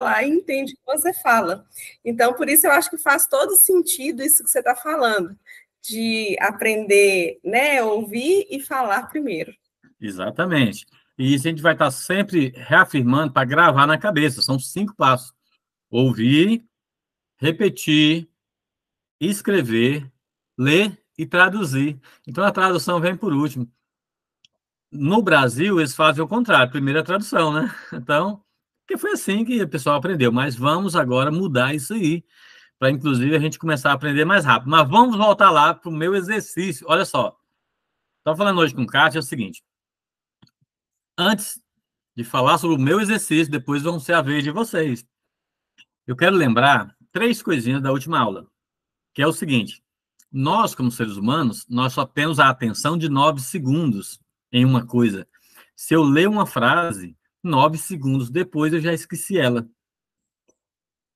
lá e entende o que você fala. Então, por isso eu acho que faz todo sentido isso que você está falando, de aprender, né, ouvir e falar primeiro. Exatamente. E isso a gente vai estar tá sempre reafirmando para gravar na cabeça. São cinco passos: ouvir, repetir, escrever, ler e traduzir. Então a tradução vem por último. No Brasil, eles fazem o contrário: primeira tradução, né? Então, porque foi assim que o pessoal aprendeu. Mas vamos agora mudar isso aí, para inclusive a gente começar a aprender mais rápido. Mas vamos voltar lá para o meu exercício. Olha só. Estava falando hoje com o Cátia, é o seguinte. Antes de falar sobre o meu exercício, depois vão ser a vez de vocês. Eu quero lembrar três coisinhas da última aula, que é o seguinte. Nós, como seres humanos, nós só temos a atenção de nove segundos em uma coisa. Se eu ler uma frase, nove segundos depois eu já esqueci ela.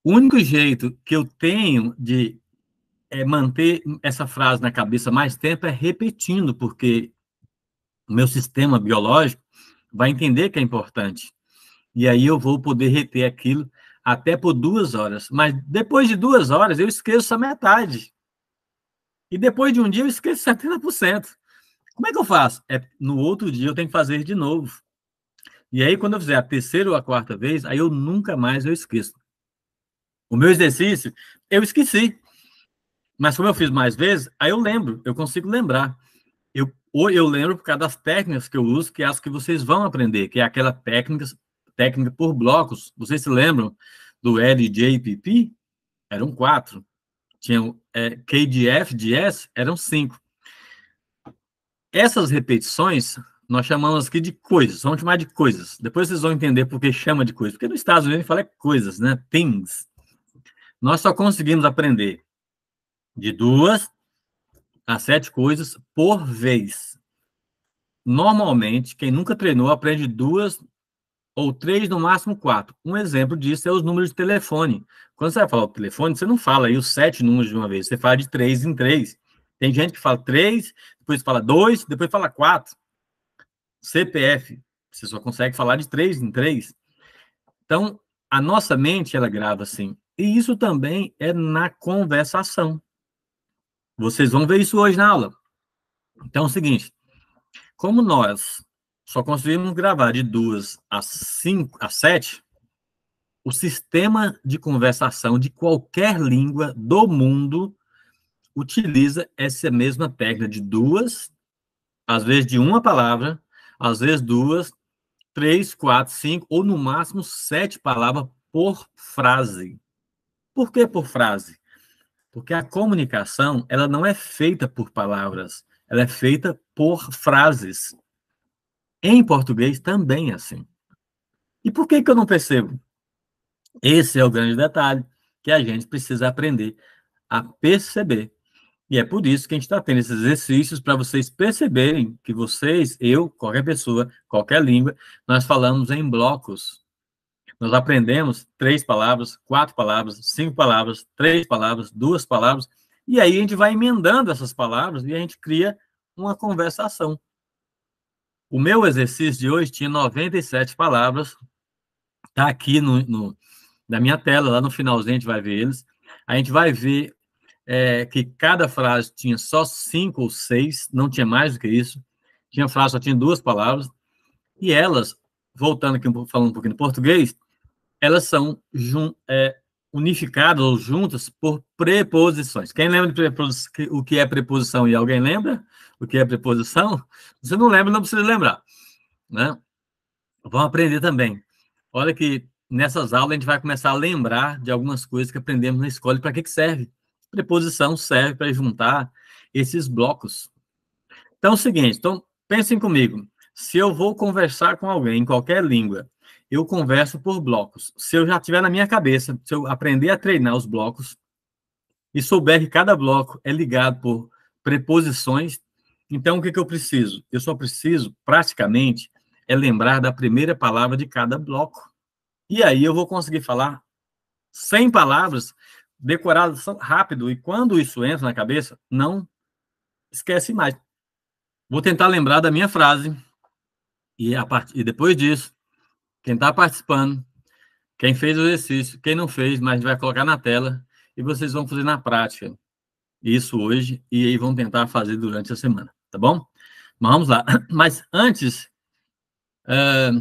O único jeito que eu tenho de é, manter essa frase na cabeça mais tempo é repetindo, porque o meu sistema biológico vai entender que é importante. E aí eu vou poder reter aquilo até por duas horas. Mas depois de duas horas eu esqueço a metade. E depois de um dia eu esqueço 70%. Como é que eu faço? É, no outro dia eu tenho que fazer de novo. E aí, quando eu fizer a terceira ou a quarta vez, aí eu nunca mais eu esqueço. O meu exercício, eu esqueci. Mas como eu fiz mais vezes, aí eu lembro, eu consigo lembrar. Eu, ou eu lembro por causa das técnicas que eu uso, que é acho que vocês vão aprender, que é aquela técnica, técnica por blocos. Vocês se lembram do LJPP? Eram quatro. Tinham é, KDF, DS, eram cinco. Essas repetições nós chamamos aqui de coisas, vamos chamar de coisas. Depois vocês vão entender por que chama de coisas, porque nos Estados Unidos fala é coisas, né? Things. Nós só conseguimos aprender de duas a sete coisas por vez. Normalmente, quem nunca treinou aprende duas ou três, no máximo quatro. Um exemplo disso é os números de telefone. Quando você vai falar o telefone, você não fala aí os sete números de uma vez, você fala de três em três. Tem gente que fala três, depois fala dois, depois fala quatro. CPF, você só consegue falar de três em três. Então, a nossa mente, ela grava assim. E isso também é na conversação. Vocês vão ver isso hoje na aula. Então, é o seguinte: como nós só conseguimos gravar de duas a cinco, a sete, o sistema de conversação de qualquer língua do mundo utiliza essa mesma técnica de duas, às vezes de uma palavra, às vezes duas, três, quatro, cinco, ou no máximo sete palavras por frase. Por que por frase? Porque a comunicação, ela não é feita por palavras, ela é feita por frases. Em português também é assim. E por que, que eu não percebo? Esse é o grande detalhe que a gente precisa aprender a perceber. E é por isso que a gente está tendo esses exercícios para vocês perceberem que vocês, eu, qualquer pessoa, qualquer língua, nós falamos em blocos. Nós aprendemos três palavras, quatro palavras, cinco palavras, três palavras, duas palavras, e aí a gente vai emendando essas palavras e a gente cria uma conversação. O meu exercício de hoje tinha 97 palavras, está aqui no, no, na minha tela, lá no finalzinho a gente vai ver eles. A gente vai ver é, que cada frase tinha só cinco ou seis, não tinha mais do que isso. Tinha frase só tinha duas palavras. E elas, voltando aqui, falando um pouquinho em português, elas são jun, é, unificadas ou juntas por preposições. Quem lembra de o que é preposição e alguém lembra o que é preposição? Você não lembra, não precisa lembrar. Né? Vão aprender também. Olha que nessas aulas a gente vai começar a lembrar de algumas coisas que aprendemos na escola e para que, que serve. Preposição serve para juntar esses blocos. Então, é o seguinte, então, pensem comigo. Se eu vou conversar com alguém em qualquer língua, eu converso por blocos. Se eu já tiver na minha cabeça, se eu aprender a treinar os blocos e souber que cada bloco é ligado por preposições, então o que, que eu preciso? Eu só preciso, praticamente, é lembrar da primeira palavra de cada bloco. E aí eu vou conseguir falar 100 palavras decorado rápido e quando isso entra na cabeça, não esquece mais. Vou tentar lembrar da minha frase e, a part... e depois disso, quem está participando, quem fez o exercício, quem não fez, mas vai colocar na tela e vocês vão fazer na prática isso hoje e aí vão tentar fazer durante a semana, tá bom? Mas vamos lá. Mas antes, uh,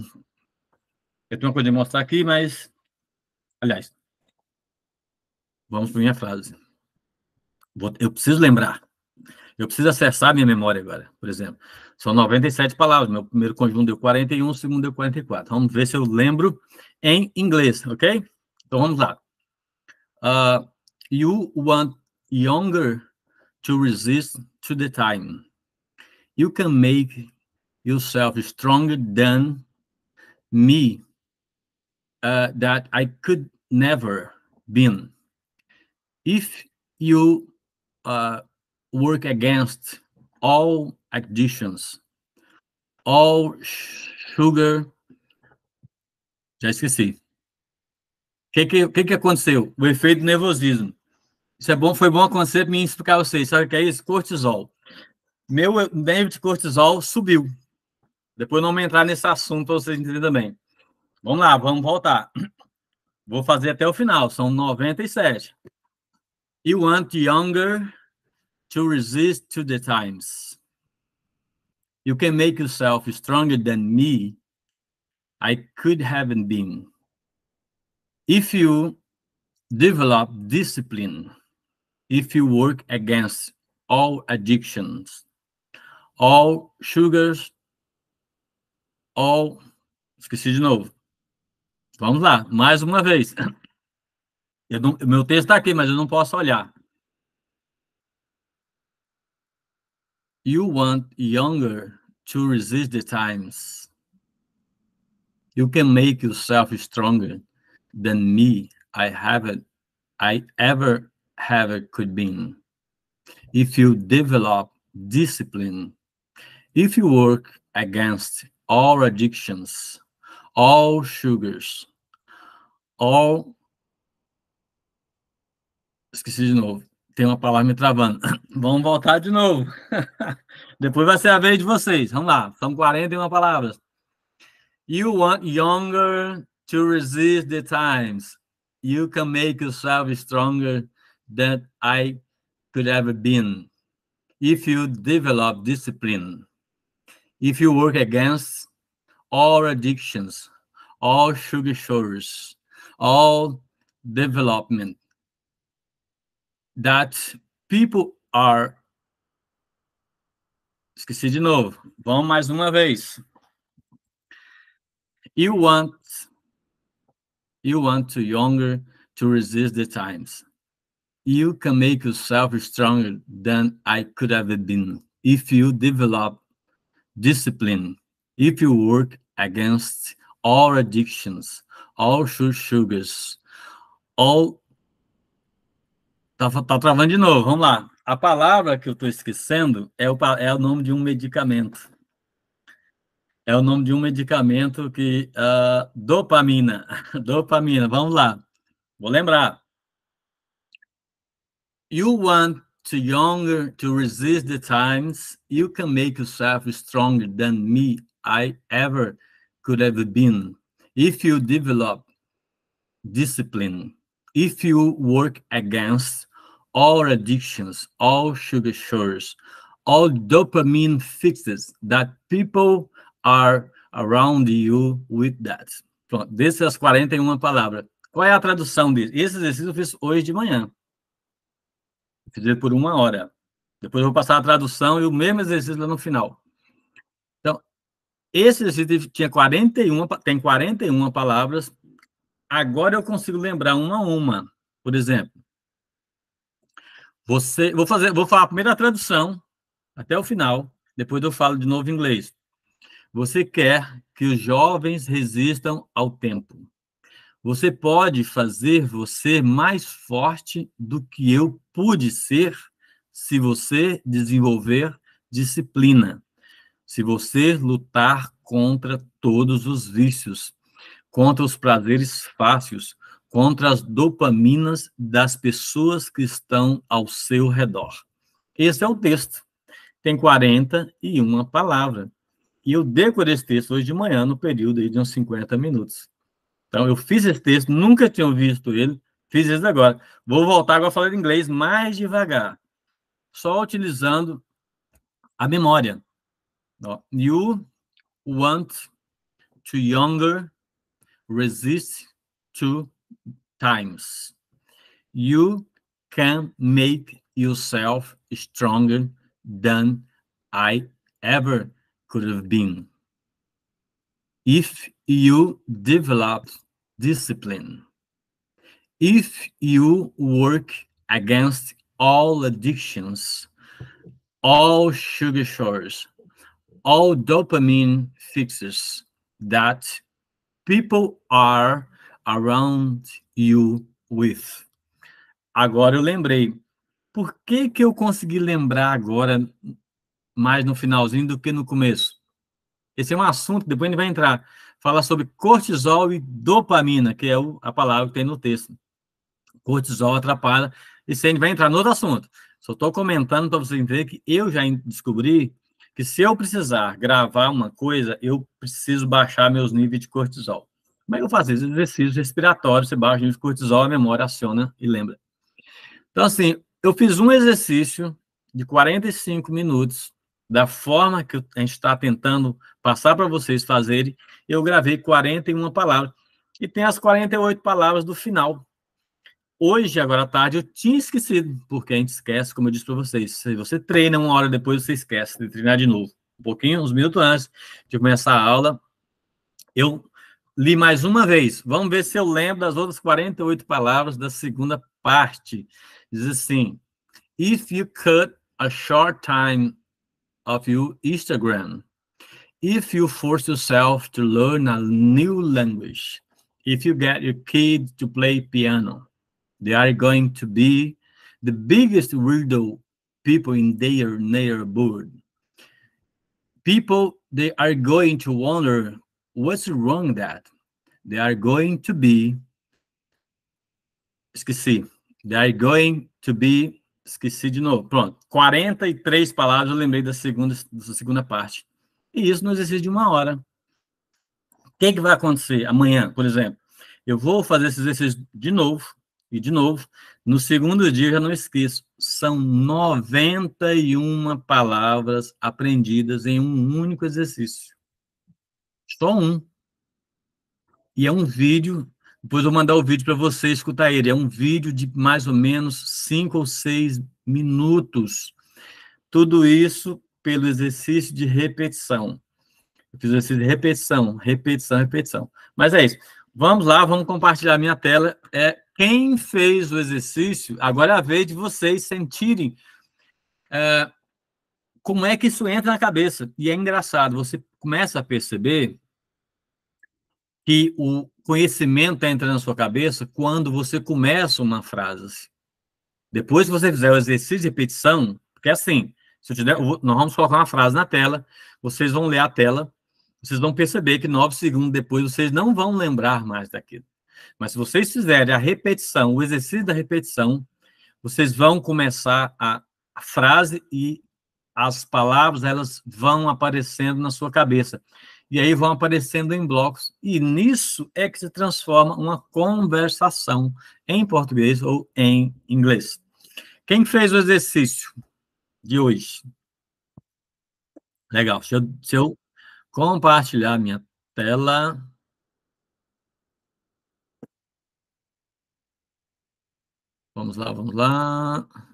eu tenho uma coisa de mostrar aqui, mas, aliás, Vamos para minha frase. eu preciso lembrar. Eu preciso acessar minha memória agora, por exemplo. São 97 palavras. Meu primeiro conjunto deu 41, o segundo deu 44. Vamos ver se eu lembro em inglês, ok? Então vamos lá. Uh, you want younger to resist to the time. You can make yourself stronger than me uh, that I could never been if you uh, work against all additions, all sugar. Já esqueci. O que que, que, que, aconteceu? O efeito nervosismo. Isso é bom, foi bom acontecer para mim explicar a vocês. Sabe o que é isso? Cortisol. Meu nível de cortisol subiu. Depois não vamos entrar nesse assunto para vocês entenderem também. Vamos lá, vamos voltar. Vou fazer até o final, são 97. You want younger to resist to the times. You can make yourself stronger than me. I could haven't been. If you develop discipline, if you work against all addictions, all sugars, all. Esqueci de novo. Vamos lá, mais uma vez. Não, meu texto está aqui, mas eu não posso olhar. You want younger to resist the times. You can make yourself stronger than me I haven't I ever have could be. If you develop discipline, if you work against all addictions, all sugars, all Esqueci de novo. Tem uma palavra me travando. Vamos voltar de novo. Depois vai ser a vez de vocês. Vamos lá. São 41 palavras. You want younger to resist the times. You can make yourself stronger than I could ever been. If you develop discipline. If you work against all addictions, all sugar shores, all development that people are. Esqueci de novo. Vamos mais uma vez. You want you want to younger to resist the times. You can make yourself stronger than I could have been if you develop discipline, if you work against all addictions, all sugars, all Tá, tá travando de novo, vamos lá. A palavra que eu estou esquecendo é o, é o nome de um medicamento. É o nome de um medicamento que. Uh, dopamina. dopamina, vamos lá. Vou lembrar. You want to younger to resist the times, you can make yourself stronger than me I ever could have been. If you develop discipline, if you work against all addictions, all sugar shores, all dopamine fixes that people are around you with that. Pronto, dessas 41 palavras. Qual é a tradução disso? Esse exercício eu fiz hoje de manhã. Fiz ele por uma hora. Depois eu vou passar a tradução e o mesmo exercício lá no final. Então, esse exercício tinha 41, tem 41 palavras. Agora eu consigo lembrar uma a uma. Por exemplo, você, vou fazer, vou falar a primeira tradução até o final, depois eu falo de novo em inglês. Você quer que os jovens resistam ao tempo. Você pode fazer você mais forte do que eu pude ser se você desenvolver disciplina, se você lutar contra todos os vícios, contra os prazeres fáceis, contra as dopaminas das pessoas que estão ao seu redor. Esse é o texto. Tem 41 palavras. E eu decorei esse texto hoje de manhã, no período de uns 50 minutos. Então, eu fiz esse texto, nunca tinha visto ele, fiz isso agora. Vou voltar agora a falar inglês mais devagar, só utilizando a memória. You want to younger resist to times. You can make yourself stronger than I ever could have been. If you develop discipline, if you work against all addictions, all sugar shores, all dopamine fixes that people are around you with. Agora eu lembrei. Por que, que eu consegui lembrar agora, mais no finalzinho do que no começo? Esse é um assunto, depois a gente vai entrar. Fala sobre cortisol e dopamina, que é o, a palavra que tem no texto. Cortisol atrapalha. E a gente vai entrar no outro assunto. Só estou comentando para você entender que eu já descobri que se eu precisar gravar uma coisa, eu preciso baixar meus níveis de cortisol. É que eu faço esses exercícios respiratórios, você baixa o cortisol, a memória aciona e lembra. Então, assim, eu fiz um exercício de 45 minutos, da forma que a gente está tentando passar para vocês fazerem, eu gravei 41 palavras. E tem as 48 palavras do final. Hoje, agora à tarde, eu tinha esquecido, porque a gente esquece, como eu disse para vocês. Se você treina uma hora depois, você esquece de treinar de novo. Um pouquinho, uns minutos antes de começar a aula, eu Li mais uma vez. Vamos ver se eu lembro das outras 48 palavras da segunda parte. Diz assim: If you cut a short time of your Instagram, if you force yourself to learn a new language, if you get your kids to play piano, they are going to be the biggest weirdo people in their neighborhood. People, they are going to wonder what's wrong with that. They are going to be. Esqueci. They are going to be. Esqueci de novo. Pronto. 43 palavras, eu lembrei da segunda, da segunda parte. E isso no exercício de uma hora. O que, é que vai acontecer amanhã, por exemplo? Eu vou fazer esse exercício de novo, e de novo, no segundo dia, já não esqueço, são 91 palavras aprendidas em um único exercício. Só um. E é um vídeo, depois eu vou mandar o vídeo para você escutar ele. É um vídeo de mais ou menos cinco ou seis minutos. Tudo isso pelo exercício de repetição. Eu fiz o exercício de repetição, repetição, repetição. Mas é isso. Vamos lá, vamos compartilhar minha tela. É quem fez o exercício, agora é a vez de vocês sentirem é, como é que isso entra na cabeça. E é engraçado, você começa a perceber que o conhecimento entra na sua cabeça quando você começa uma frase. Assim. Depois que você fizer o exercício de repetição, porque é assim, se eu tiver, nós vamos colocar uma frase na tela, vocês vão ler a tela, vocês vão perceber que nove segundos depois vocês não vão lembrar mais daquilo. Mas se vocês fizerem a repetição, o exercício da repetição, vocês vão começar a, a frase e as palavras elas vão aparecendo na sua cabeça. E aí vão aparecendo em blocos. E nisso é que se transforma uma conversação em português ou em inglês. Quem fez o exercício de hoje? Legal. Se eu, se eu compartilhar minha tela. Vamos lá, vamos lá.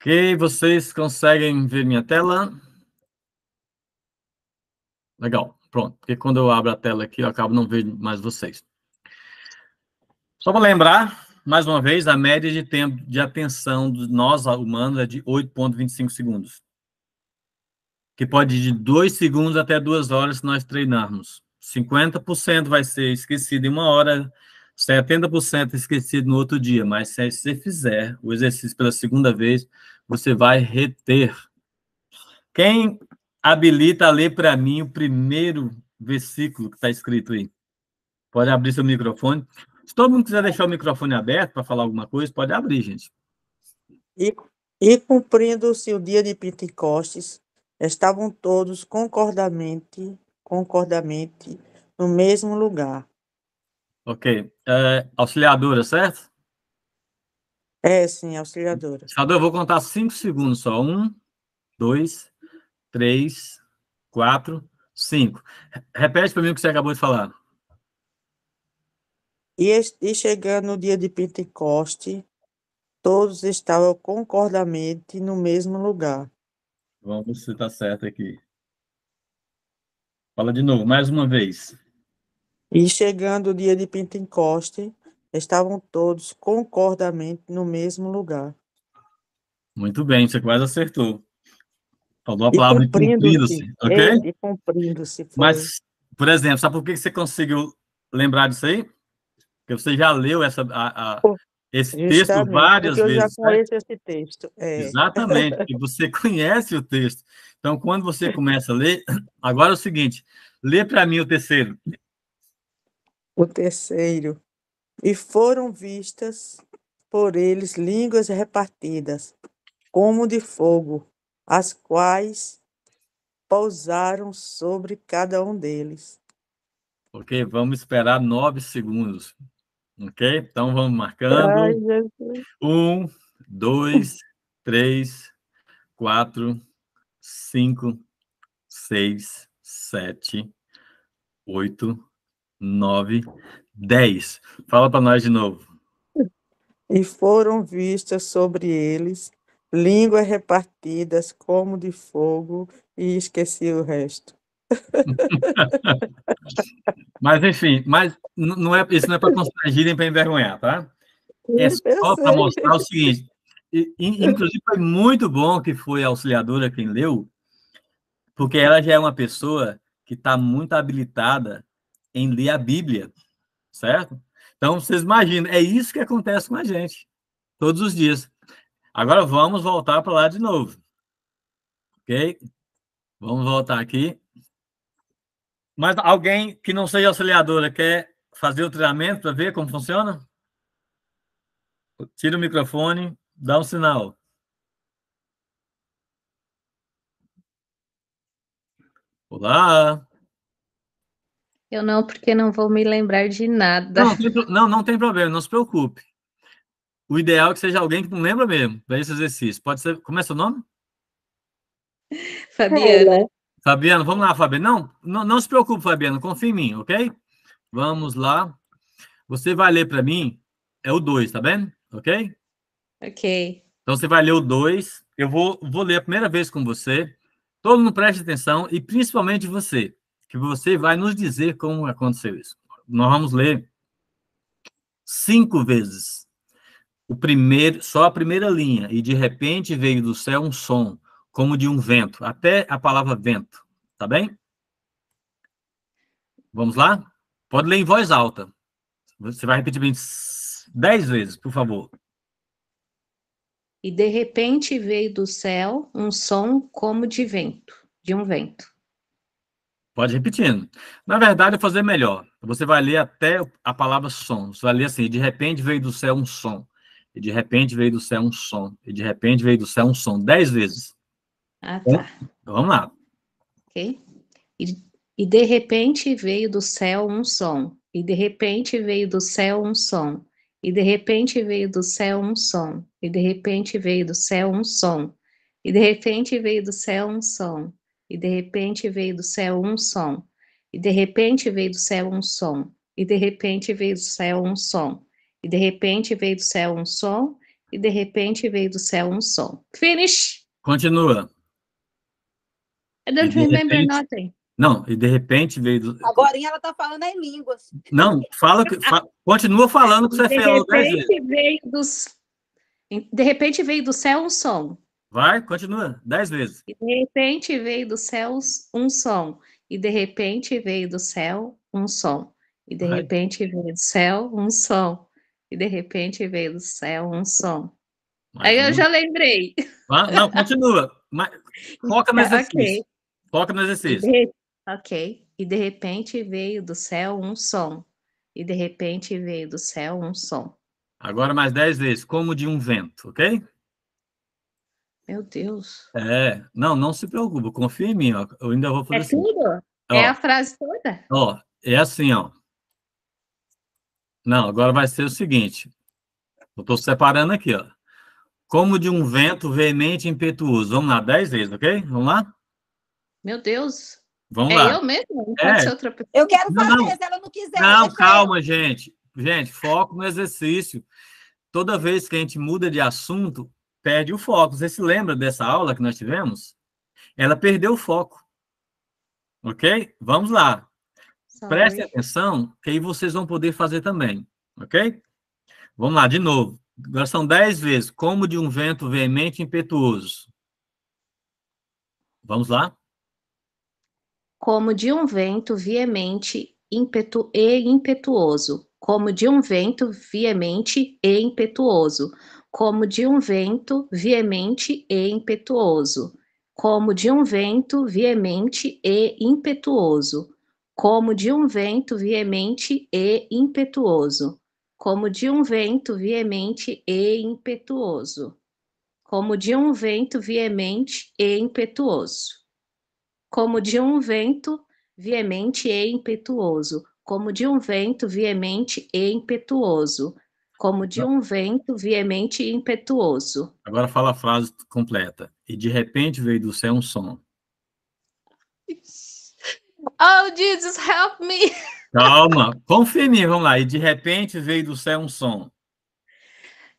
Ok, vocês conseguem ver minha tela? Legal, pronto. Porque quando eu abro a tela aqui, eu acabo não vendo mais vocês. Só para lembrar, mais uma vez, a média de tempo de atenção de nós humanos é de 8,25 segundos. Que pode ir de 2 segundos até 2 horas se nós treinarmos. 50% vai ser esquecido em uma hora, 70% esquecido no outro dia, mas se você fizer o exercício pela segunda vez, você vai reter. Quem habilita a ler para mim o primeiro versículo que está escrito aí? Pode abrir seu microfone. Se todo mundo quiser deixar o microfone aberto para falar alguma coisa, pode abrir, gente. E, e cumprindo-se o dia de Pentecostes, estavam todos concordamente, concordamente no mesmo lugar. Ok. É, auxiliadora, certo? É, sim, auxiliadora. Auxiliadora, eu vou contar cinco segundos só. Um, dois, três, quatro, cinco. Repete para mim o que você acabou de falar. E, e chegando no dia de Pentecoste, todos estavam concordamente no mesmo lugar. Vamos ver se está certo aqui. Fala de novo, mais uma vez. E chegando o dia de Pentecoste, estavam todos concordamente no mesmo lugar. Muito bem, você quase acertou. Falou a palavra é, e cumprindo-se, ok? E cumprindo-se. Mas, por exemplo, sabe por que você conseguiu lembrar disso aí? Porque você já leu essa, a, a, esse Justamente, texto várias vezes. Eu já né? conheço né? esse texto. É. Exatamente, e você conhece o texto. Então, quando você começa a ler, agora é o seguinte, lê para mim o terceiro o terceiro. E foram vistas por eles línguas repartidas, como de fogo, as quais pousaram sobre cada um deles. Ok, vamos esperar nove segundos. Ok? Então vamos marcando. Ai, um, dois, três, quatro, cinco, seis, sete, oito, 9, 10. Fala para nós de novo. E foram vistas sobre eles línguas repartidas como de fogo, e esqueci o resto. mas enfim, mas não é, isso não é para constrangir nem para envergonhar, tá? É só para mostrar o seguinte. Inclusive, foi muito bom que foi a auxiliadora quem leu, porque ela já é uma pessoa que está muito habilitada em ler a Bíblia, certo? Então, vocês imaginam, é isso que acontece com a gente, todos os dias. Agora vamos voltar para lá de novo. Ok? Vamos voltar aqui. Mas alguém que não seja auxiliadora quer fazer o treinamento para ver como funciona? Tira o microfone, dá um sinal. Olá! Eu não, porque não vou me lembrar de nada. Não, não, não tem problema, não se preocupe. O ideal é que seja alguém que não lembra mesmo para esse exercício. Pode ser. Como é seu nome? Fabiana. Fabiana, vamos lá, Fabiana. Não, não, não se preocupe, Fabiana, confia em mim, ok? Vamos lá. Você vai ler para mim, é o 2, tá vendo? Ok? Ok. Então você vai ler o 2. Eu vou, vou ler a primeira vez com você. Todo mundo preste atenção e principalmente você, que você vai nos dizer como aconteceu isso. Nós vamos ler cinco vezes o primeiro, só a primeira linha, e de repente veio do céu um som, como de um vento, até a palavra vento, tá bem? Vamos lá? Pode ler em voz alta. Você vai repetir bem dez vezes, por favor. E de repente veio do céu um som como de vento, de um vento. Pode repetindo. Na verdade, fazer melhor. Você vai ler até a palavra som. Você vai ler assim, de repente veio do céu um som. E de repente veio do céu um som. E de repente veio do céu um som. Dez vezes. Ah, tá. Então, vamos lá. Ok. E, e de repente veio do céu um som. E de repente veio do céu um som. E de repente veio do céu um som. E de repente veio do céu um som. E de repente veio do céu um som e de repente veio do céu um som, e de repente veio do céu um som, e de repente veio do céu um som, e de repente veio do céu um som, e de repente veio do céu um som. Finish! Continua. I don't remember repente... nothing. Não, e de repente veio. Do... Agora ela está falando em línguas. Não, fala, fa... continua falando que você é De tá repente veio dos. De repente veio do céu um som. Vai, continua, dez vezes. E de repente veio dos céus um som, e de repente veio do céu um som, e de Vai. repente veio do céu um som, e de repente veio do céu um som. Aí eu já lembrei. Ah, não, continua. Mas, foca no tá, exercício. Okay. Foca no exercício. De... Ok. E de repente veio do céu um som. E de repente veio do céu um som. Agora mais dez vezes, como de um vento, ok? Meu Deus. É, não, não se preocupe, confia em mim, ó. Eu ainda vou fazer. É assim. tudo? Ó, é a frase toda? Ó, é assim, ó. Não, agora vai ser o seguinte. Eu estou separando aqui, ó. Como de um vento veemente e impetuoso. Vamos lá, dez vezes, ok? Vamos lá? Meu Deus. Vamos é lá. eu mesmo? É. Outra... Eu quero fazer, não, se ela não quiser. Não, calma, eu... gente. Gente, foco no exercício. Toda vez que a gente muda de assunto, perde o foco. Você se lembra dessa aula que nós tivemos? Ela perdeu o foco. Ok? Vamos lá. Sorry. atenção, que aí vocês vão poder fazer também. Ok? Vamos lá, de novo. Agora são dez vezes. Como de um vento veemente e impetuoso. Vamos lá? Como de um vento veemente impetu e impetuoso. Como de um vento veemente e impetuoso como de um vento veemente e impetuoso, como de um vento veemente e impetuoso, como de um vento veemente e impetuoso, como de um vento veemente e impetuoso, como de um vento veemente e impetuoso, como de um vento veemente e impetuoso, como de um vento veemente e impetuoso como de um vento veemente e impetuoso. Agora fala a frase completa. E de repente veio do céu um som. Oh, Jesus, help me! Calma, confirme, vamos lá. E de repente veio do céu um som.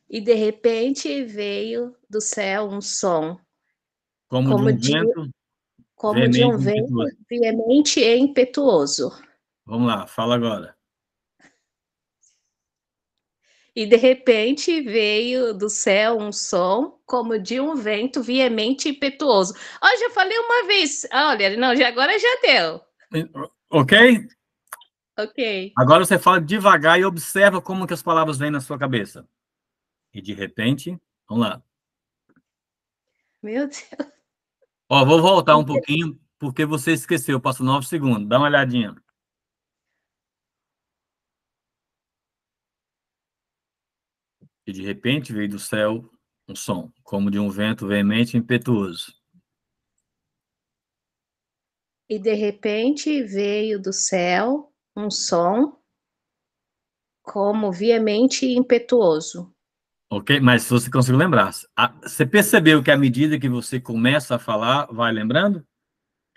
E de repente veio do céu um som. Como, como de um de, vento. Como de um vento veemente e impetuoso. Vamos lá, fala agora e de repente veio do céu um som como de um vento veemente e impetuoso. Ó, já falei uma vez. Olha, não, já, agora já deu. Ok? Ok. Agora você fala devagar e observa como que as palavras vêm na sua cabeça. E de repente, vamos lá. Meu Deus. Ó, vou voltar um pouquinho, porque você esqueceu, passou nove segundos. Dá uma olhadinha. E de repente veio do céu um som, como de um vento veemente e impetuoso. E de repente veio do céu um som como veemente e impetuoso. Ok, mas se você conseguiu lembrar, você percebeu que à medida que você começa a falar, vai lembrando?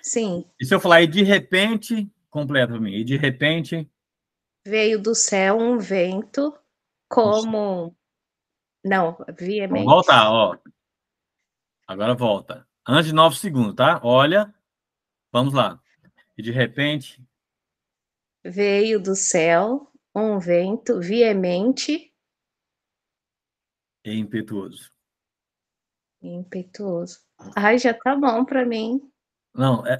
Sim. E se eu falar, e de repente, completa para mim, e de repente. Veio do céu um vento como não, viamente. Vamos voltar, ó. Agora volta. Antes de 9 segundos, tá? Olha. Vamos lá. E de repente. Veio do céu um vento veemente. E impetuoso. Impetuoso. Ai, já tá bom para mim. Não, é,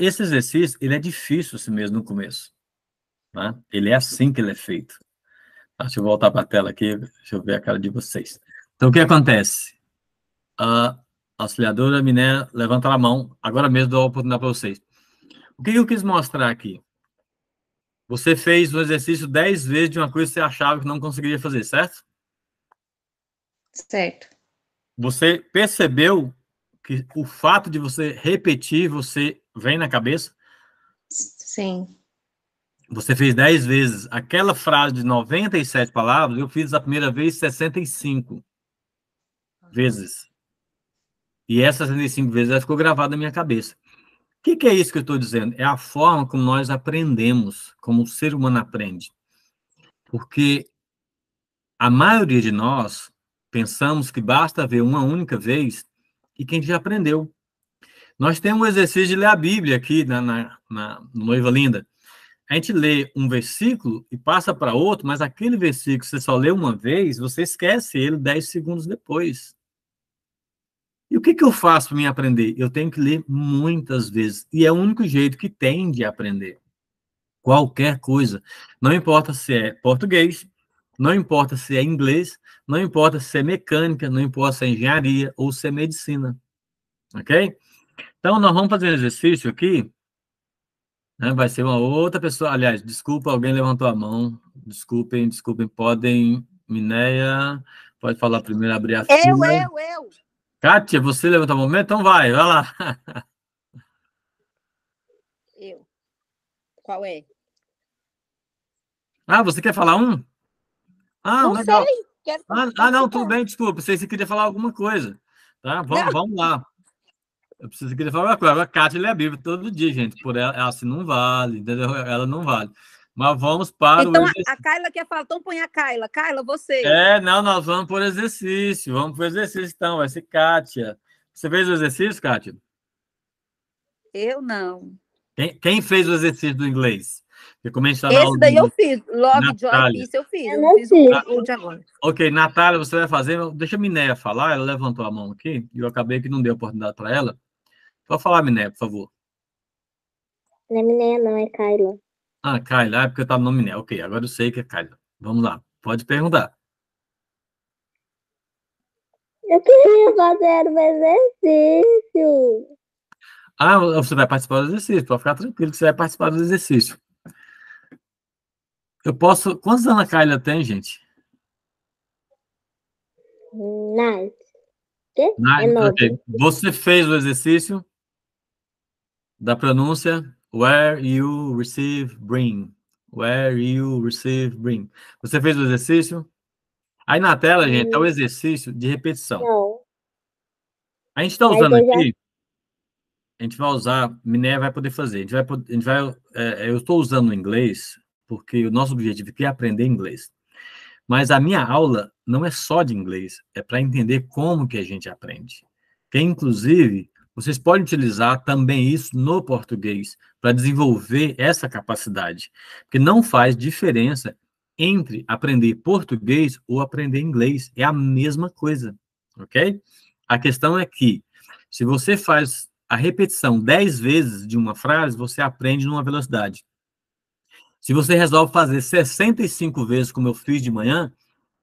esse exercício, ele é difícil assim mesmo no começo. Né? Ele é assim que ele é feito. Deixa eu voltar para a tela aqui, deixa eu ver a cara de vocês. Então, o que acontece? A auxiliadora Miné levanta a mão, agora mesmo dou a oportunidade para vocês. O que eu quis mostrar aqui? Você fez um exercício dez vezes de uma coisa que você achava que não conseguiria fazer, certo? Certo. Você percebeu que o fato de você repetir, você vem na cabeça? Sim você fez 10 vezes aquela frase de 97 palavras, eu fiz a primeira vez 65 vezes. E essas 65 vezes ela ficou gravada na minha cabeça. O que, que é isso que eu estou dizendo? É a forma como nós aprendemos, como o ser humano aprende. Porque a maioria de nós pensamos que basta ver uma única vez e quem já aprendeu. Nós temos um exercício de ler a Bíblia aqui na, na, na Noiva Linda a gente lê um versículo e passa para outro, mas aquele versículo você só lê uma vez, você esquece ele 10 segundos depois. E o que, que eu faço para me aprender? Eu tenho que ler muitas vezes. E é o único jeito que tem de aprender. Qualquer coisa. Não importa se é português, não importa se é inglês, não importa se é mecânica, não importa se é engenharia ou se é medicina. Ok? Então, nós vamos fazer um exercício aqui ah, vai ser uma outra pessoa. Aliás, desculpa, alguém levantou a mão. Desculpem, desculpem. Podem. Mineia, pode falar primeiro, abrir a fila. Eu, eu, eu. Kátia, você levantou a mão? Então vai, vai lá. Eu. Qual é? Ah, você quer falar um? Ah, não legal. sei. Quero... Ah, ah, não, tudo bem, desculpa. Sei se queria falar alguma coisa. Tá, vamos, vamos lá. Eu preciso querer falar uma coisa. A Kátia lê a é Bíblia todo dia, gente. Por ela, ela assim não vale, entendeu? Ela não vale. Mas vamos para então, o Então, a Kaila quer falar, então põe a Kaila. Kaila, você. É, não, nós vamos por exercício. Vamos para o exercício, então. Vai ser Kátia. Você fez o exercício, Kátia? Eu não. Quem, quem fez o exercício do inglês? Eu comecei a tá Esse daí eu fiz. Love, Natália. joy, peace, eu fiz. Eu, eu fiz o agora. Ok, Natália, você vai fazer. Deixa a Minéia falar. Ela levantou a mão aqui e eu acabei que não dei oportunidade para ela. Pode falar, Miné, por favor. Não é Miné, não, é Cairo. Ah, Kyla, é porque eu estava no Miné. Ok, agora eu sei que é Kyla. Vamos lá, pode perguntar. Eu queria fazer um exercício. É ah, você vai participar do exercício, pode ficar tranquilo que você vai participar do exercício. Eu posso. Quantos anos a Kyla tem, gente? Nine. Nine. É nove. Okay. Você fez o exercício? da pronúncia where you receive bring. Where you receive bring. Você fez o exercício? Aí na tela, hum. gente, é o exercício de repetição. Não. A gente está usando aqui. A gente vai usar, Miné vai poder fazer. A gente vai, a gente vai é, é, eu estou usando o inglês porque o nosso objetivo aqui é aprender inglês. Mas a minha aula não é só de inglês, é para entender como que a gente aprende. Que inclusive vocês podem utilizar também isso no português para desenvolver essa capacidade, porque não faz diferença entre aprender português ou aprender inglês, é a mesma coisa, ok? A questão é que se você faz a repetição 10 vezes de uma frase, você aprende numa velocidade. Se você resolve fazer 65 vezes, como eu fiz de manhã,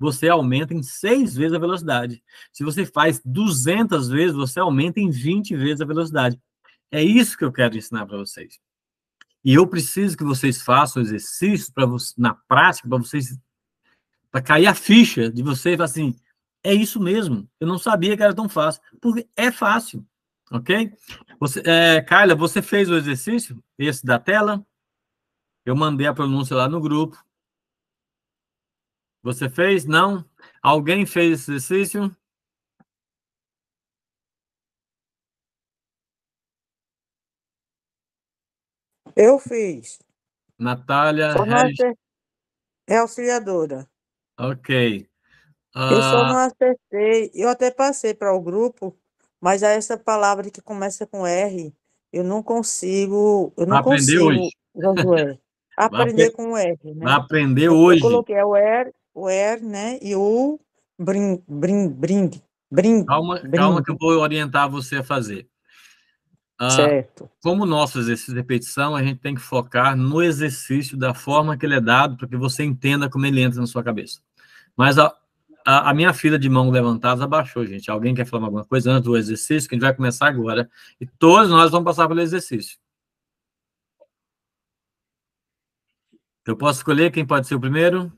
você aumenta em 6 vezes a velocidade. Se você faz 200 vezes, você aumenta em 20 vezes a velocidade. É isso que eu quero ensinar para vocês. E eu preciso que vocês façam exercício para na prática para vocês para cair a ficha de vocês assim, é isso mesmo. Eu não sabia que era tão fácil, porque é fácil, ok? Você, é, Carla, você fez o exercício esse da tela? Eu mandei a pronúncia lá no grupo. Você fez? Não? Alguém fez esse exercício? Eu fiz. Natália. É auxiliadora. Ok. Uh... Eu só ah, não acertei. Eu até passei para o grupo, mas essa palavra que começa com R, eu não consigo. Eu não Aprender consigo, hoje. aprender com o R. Né? aprender hoje. Eu coloquei o R, where, né? E o bring, bring, bring, bring. Calma, bring. calma que eu vou orientar você a fazer. Ah, certo. Como nosso exercício de repetição, a gente tem que focar no exercício da forma que ele é dado para que você entenda como ele entra na sua cabeça. Mas a, a, a minha fila de mão levantada abaixou, gente. Alguém quer falar alguma coisa antes do exercício? Que a gente vai começar agora. E todos nós vamos passar pelo exercício. Eu posso escolher quem pode ser o primeiro?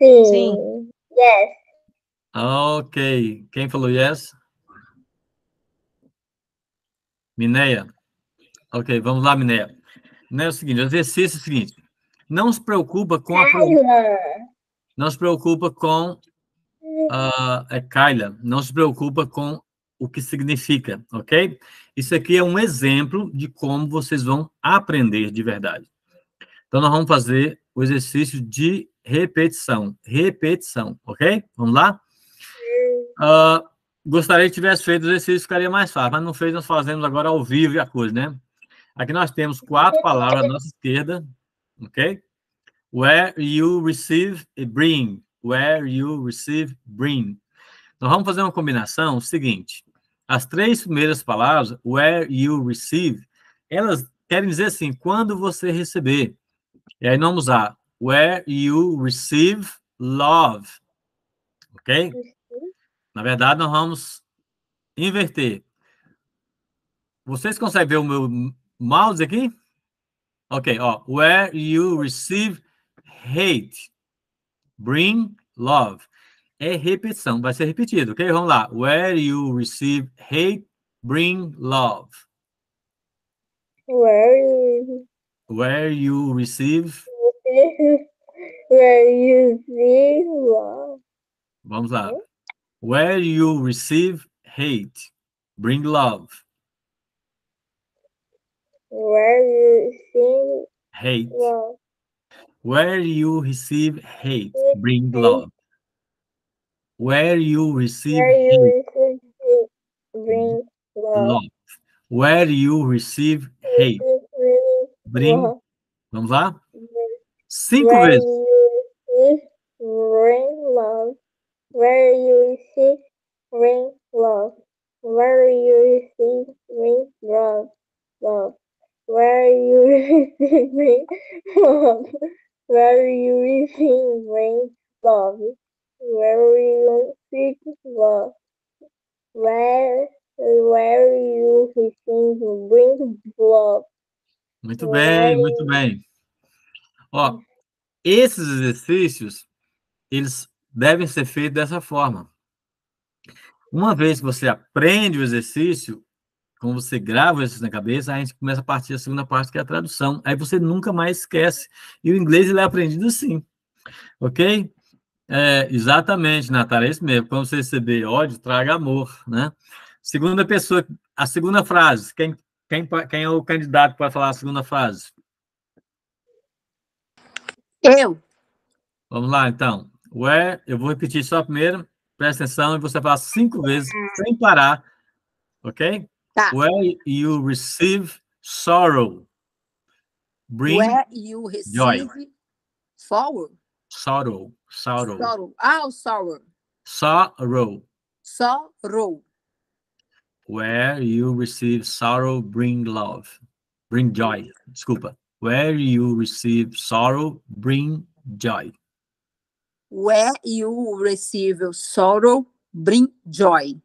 Sim. Sim. Yes. Ok. Quem falou yes? Mineia. Ok, vamos lá, Mineia. Não é o seguinte, o exercício é o seguinte. Não se preocupa com a... Kyla Não se preocupa com... Uh, é Kyla. Não se preocupa com o que significa, ok? Isso aqui é um exemplo de como vocês vão aprender de verdade. Então, nós vamos fazer o exercício de repetição, repetição, ok? Vamos lá? Uh, gostaria que tivesse feito o exercício, ficaria mais fácil, mas não fez, nós fazemos agora ao vivo a coisa, né? Aqui nós temos quatro uhum. palavras à nossa esquerda, ok? Where you receive e bring. Where you receive, bring. Nós então, vamos fazer uma combinação seguinte. As três primeiras palavras, where you receive, elas querem dizer assim, quando você receber. E aí nós vamos usar where you receive love. Ok? Na verdade, nós vamos inverter. Vocês conseguem ver o meu mouse aqui? Ok, ó. Where you receive hate, bring love. É repetição, vai ser repetido, ok? Vamos lá. Where you receive hate, bring love. Where you, Where you receive Where you love, Vamos lá. Where you receive hate, bring love. Where you receive hate. Love. Where you receive hate, bring love. Where you receive, Where you hate, receive bring love. love. Where you receive hate, bring. Vamos lá? Cinco where vezes. rain love, where you see rain love, where you see rain love, love, where you see rain love, where you see rain love, where you see love, where where you see rain love. Muito bem, muito bem. Ó, hum. esses exercícios, eles devem ser feitos dessa forma. Uma vez que você aprende o exercício, quando você grava isso na cabeça, a gente começa a partir da segunda parte, que é a tradução. Aí você nunca mais esquece. E o inglês, ele é aprendido assim. Ok? É, exatamente, Natália, é isso mesmo. Quando você receber ódio, traga amor, né? Segunda pessoa, a segunda frase, quem, quem, quem é o candidato para falar a segunda frase? Eu. Vamos lá, então. Where, eu vou repetir só primeiro, presta atenção, e você fala cinco vezes, sem parar, ok? Tá. Where you receive sorrow, bring Where you receive joy. Forward. Sorrow, sorrow. Sorrow. Ah, oh, sorrow. Sorrow. Sorrow. Where you receive sorrow, bring love. Bring joy. Desculpa. Where you receive sorrow, bring joy. Where you receive sorrow, bring joy.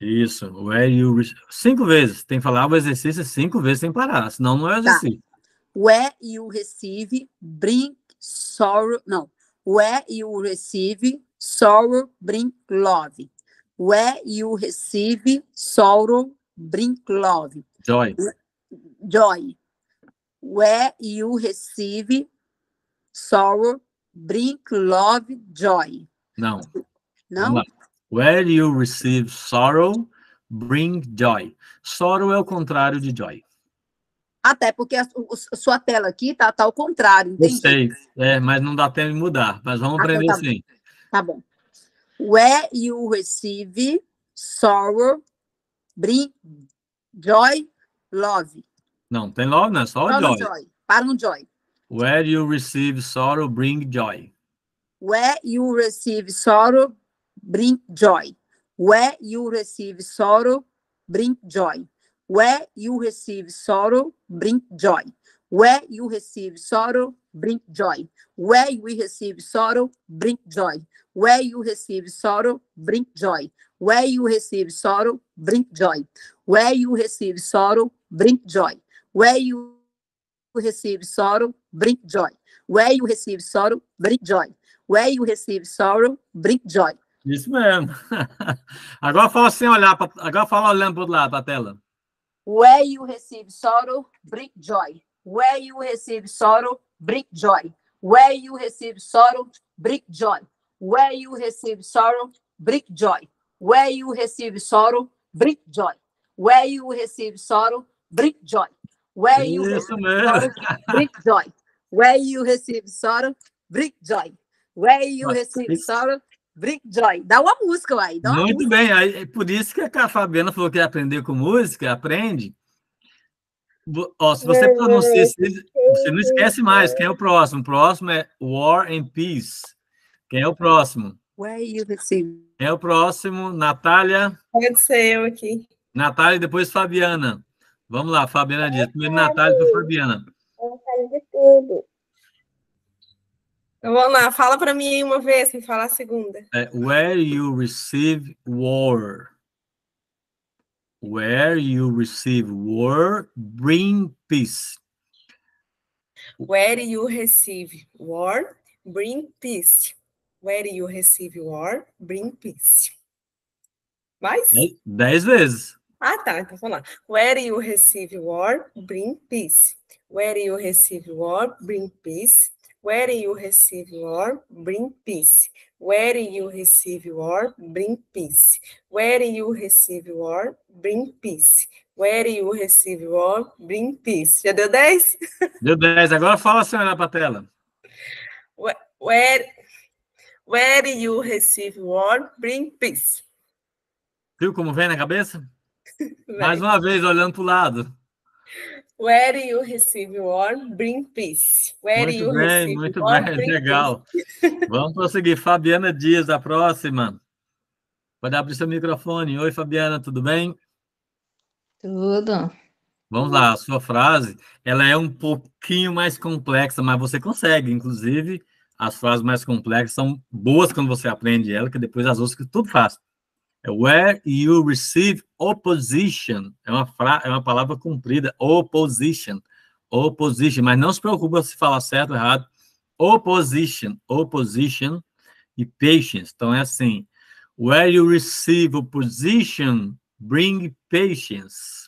Isso, where you cinco vezes. Tem que falar o exercício cinco vezes sem parar, senão não é tá. exercício. Tá. Where you receive, bring sorrow. Não. Where you receive, sorrow, bring love. Where you receive, sorrow, bring love. Joy. Joy. Where You Receive Sorrow, Bring Love, Joy. Não. Não? Where You Receive Sorrow, Bring Joy. Sorrow é o contrário de joy. Até porque a, a sua tela aqui está tá ao contrário, entendi. Eu sei, é, mas não dá tempo de mudar, mas vamos ah, então aprender tá assim. Bom. Tá bom. Where you receive sorrow, bring joy, love. Não, tem love, não, né? só o joy. joy. Para no joy. Where you receive sorrow, bring joy. Where you receive sorrow, bring joy. Where you receive sorrow, bring joy. Where you receive sorrow, bring joy. Where you receive sorrow, bring joy. Where we receive sorrow, bring joy. Where you receive sorrow, bring joy. Where you receive sorrow, bring joy. Where you receive sorrow, bring joy. Where you receive sorrow, bring joy. Where you receive sorrow, bring joy. Where you receive sorrow, bring joy. Isso mesmo. Agora fala sem olhar, pra, agora fala olhando para o lado da tela. Where you receive sorrow, bring joy. Where you receive sorrow, bring joy. Where you receive sorrow, bring joy. Where you receive sorrow, bring joy. Where you receive sorrow, bring joy. Where you receive sorrow, bring joy. Where you Isso receive mesmo. sorrow, bring joy. Where you receive sorrow, bring joy. Where you Nossa, receive que... sorrow, bring joy. Dá uma música, uai. Uma Muito música. bem. Aí, é por isso que a Fabiana falou que ia aprender com música, aprende. Ó, se você pronuncia, você não esquece mais. Quem é o próximo? O próximo é War and Peace. Quem é o próximo? Where you receive. Quem é o próximo? Natália? Pode ser eu aqui. Natália e depois Fabiana. Vamos lá, Fabiana diz. Primeiro Natália para Fabiana. Eu vamos lá, fala para mim uma vez, me fala a segunda. É, where you receive war. Where you receive war, bring peace. Where you receive war, bring peace. Where you receive war, bring peace. Mais? Dez vezes. Ah, tá, então vamos lá. Where you receive war, bring peace. Where you receive war, bring peace. Where you receive war, bring peace. Where you receive war, bring peace. Where you receive war, bring peace. Where you receive war, bring peace. Já deu 10? Deu 10. Agora fala, senhora, para a tela. Where, where you receive war, bring peace. Viu como vem na cabeça? Mais uma vez, olhando para o lado. Where you receive warm, bring peace. Where muito you bem, receive muito warm, bem, bring legal. Peace. Vamos prosseguir. Fabiana Dias, a próxima. Pode abrir seu microfone. Oi, Fabiana, tudo bem? Tudo. Vamos lá, a sua frase, ela é um pouquinho mais complexa, mas você consegue, inclusive, as frases mais complexas são boas quando você aprende ela, que depois as outras que tudo fácil. É, where you receive opposition. É uma, fra é uma palavra comprida. Opposition. Opposition. Mas não se preocupa se falar certo ou errado. Opposition. Opposition e patience. Então é assim. Where you receive opposition, bring patience.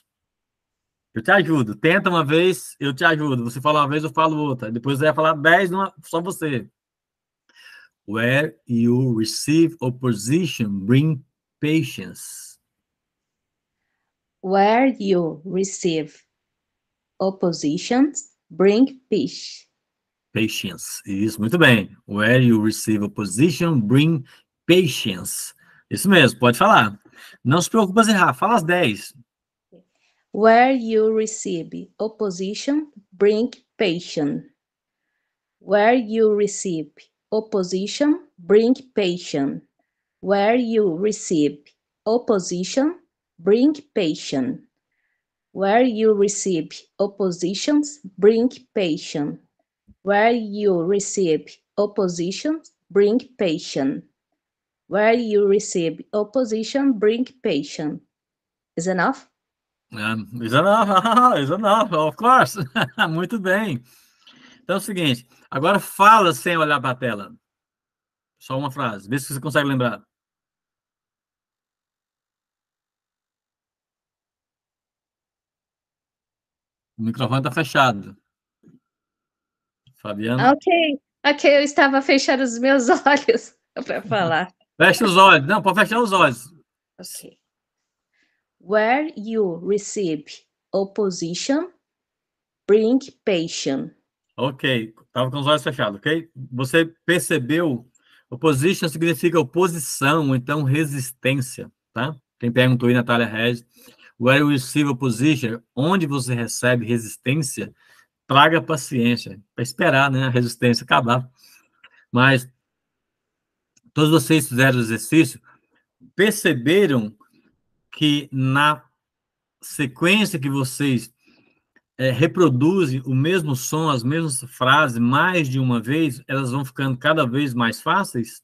Eu te ajudo. Tenta uma vez, eu te ajudo. Você fala uma vez, eu falo outra. Depois você vai falar dez, numa, só você. Where you receive opposition, bring patience. Where you receive opposition, bring peace. Patience. Isso, muito bem. Where you receive opposition, bring patience. Isso mesmo, pode falar. Não se preocupe em errar, fala as 10. Where you receive opposition, bring patience. Where you receive opposition, bring patience. where you receive opposition, bring patience. Where you receive oppositions, bring patience. Where you receive oppositions, bring patience. Where you receive opposition, bring patience. Is enough? Um, is enough, is enough, of course. Muito bem. Então é o seguinte, agora fala sem olhar para a tela. Só uma frase, vê se você consegue lembrar. O microfone está fechado. Fabiana? Ok, ok, eu estava fechando os meus olhos para falar. Fecha os olhos, não, pode fechar os olhos. Ok. Where you receive opposition, bring patience. Ok, estava com os olhos fechados, ok? Você percebeu? Opposition significa oposição, então resistência, tá? Quem perguntou aí, Natália Regis. Where you receive opposition, onde você recebe resistência, traga paciência, para esperar né, a resistência acabar. Mas todos vocês fizeram o exercício, perceberam que na sequência que vocês é, reproduzem o mesmo som, as mesmas frases mais de uma vez, elas vão ficando cada vez mais fáceis?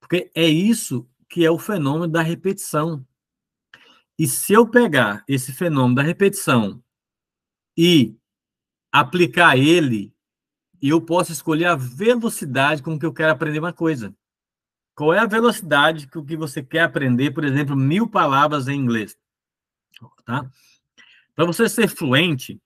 Porque é isso que é o fenômeno da repetição. E se eu pegar esse fenômeno da repetição e aplicar ele, eu posso escolher a velocidade com que eu quero aprender uma coisa. Qual é a velocidade com que você quer aprender, por exemplo, mil palavras em inglês? Tá? Para você ser fluente,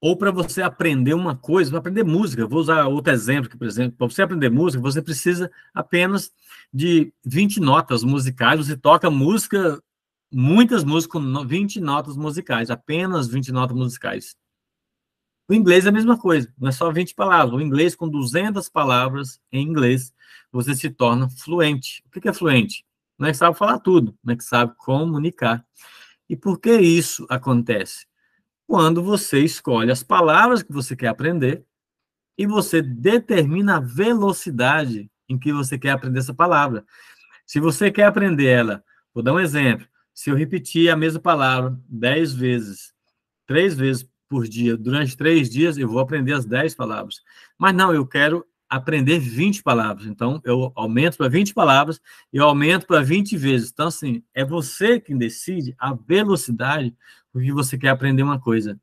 ou para você aprender uma coisa, para aprender música, vou usar outro exemplo, que, por exemplo, para você aprender música, você precisa apenas de 20 notas musicais, você toca música muitas músicas com 20 notas musicais, apenas 20 notas musicais. O inglês é a mesma coisa, não é só 20 palavras. O inglês, com 200 palavras em inglês, você se torna fluente. O que é fluente? Não é que sabe falar tudo, não é que sabe comunicar. E por que isso acontece? Quando você escolhe as palavras que você quer aprender e você determina a velocidade em que você quer aprender essa palavra. Se você quer aprender ela, vou dar um exemplo, se eu repetir a mesma palavra dez vezes, três vezes por dia, durante três dias, eu vou aprender as dez palavras. Mas não, eu quero aprender 20 palavras. Então, eu aumento para 20 palavras e aumento para 20 vezes. Então, assim, é você quem decide a velocidade com que você quer aprender uma coisa.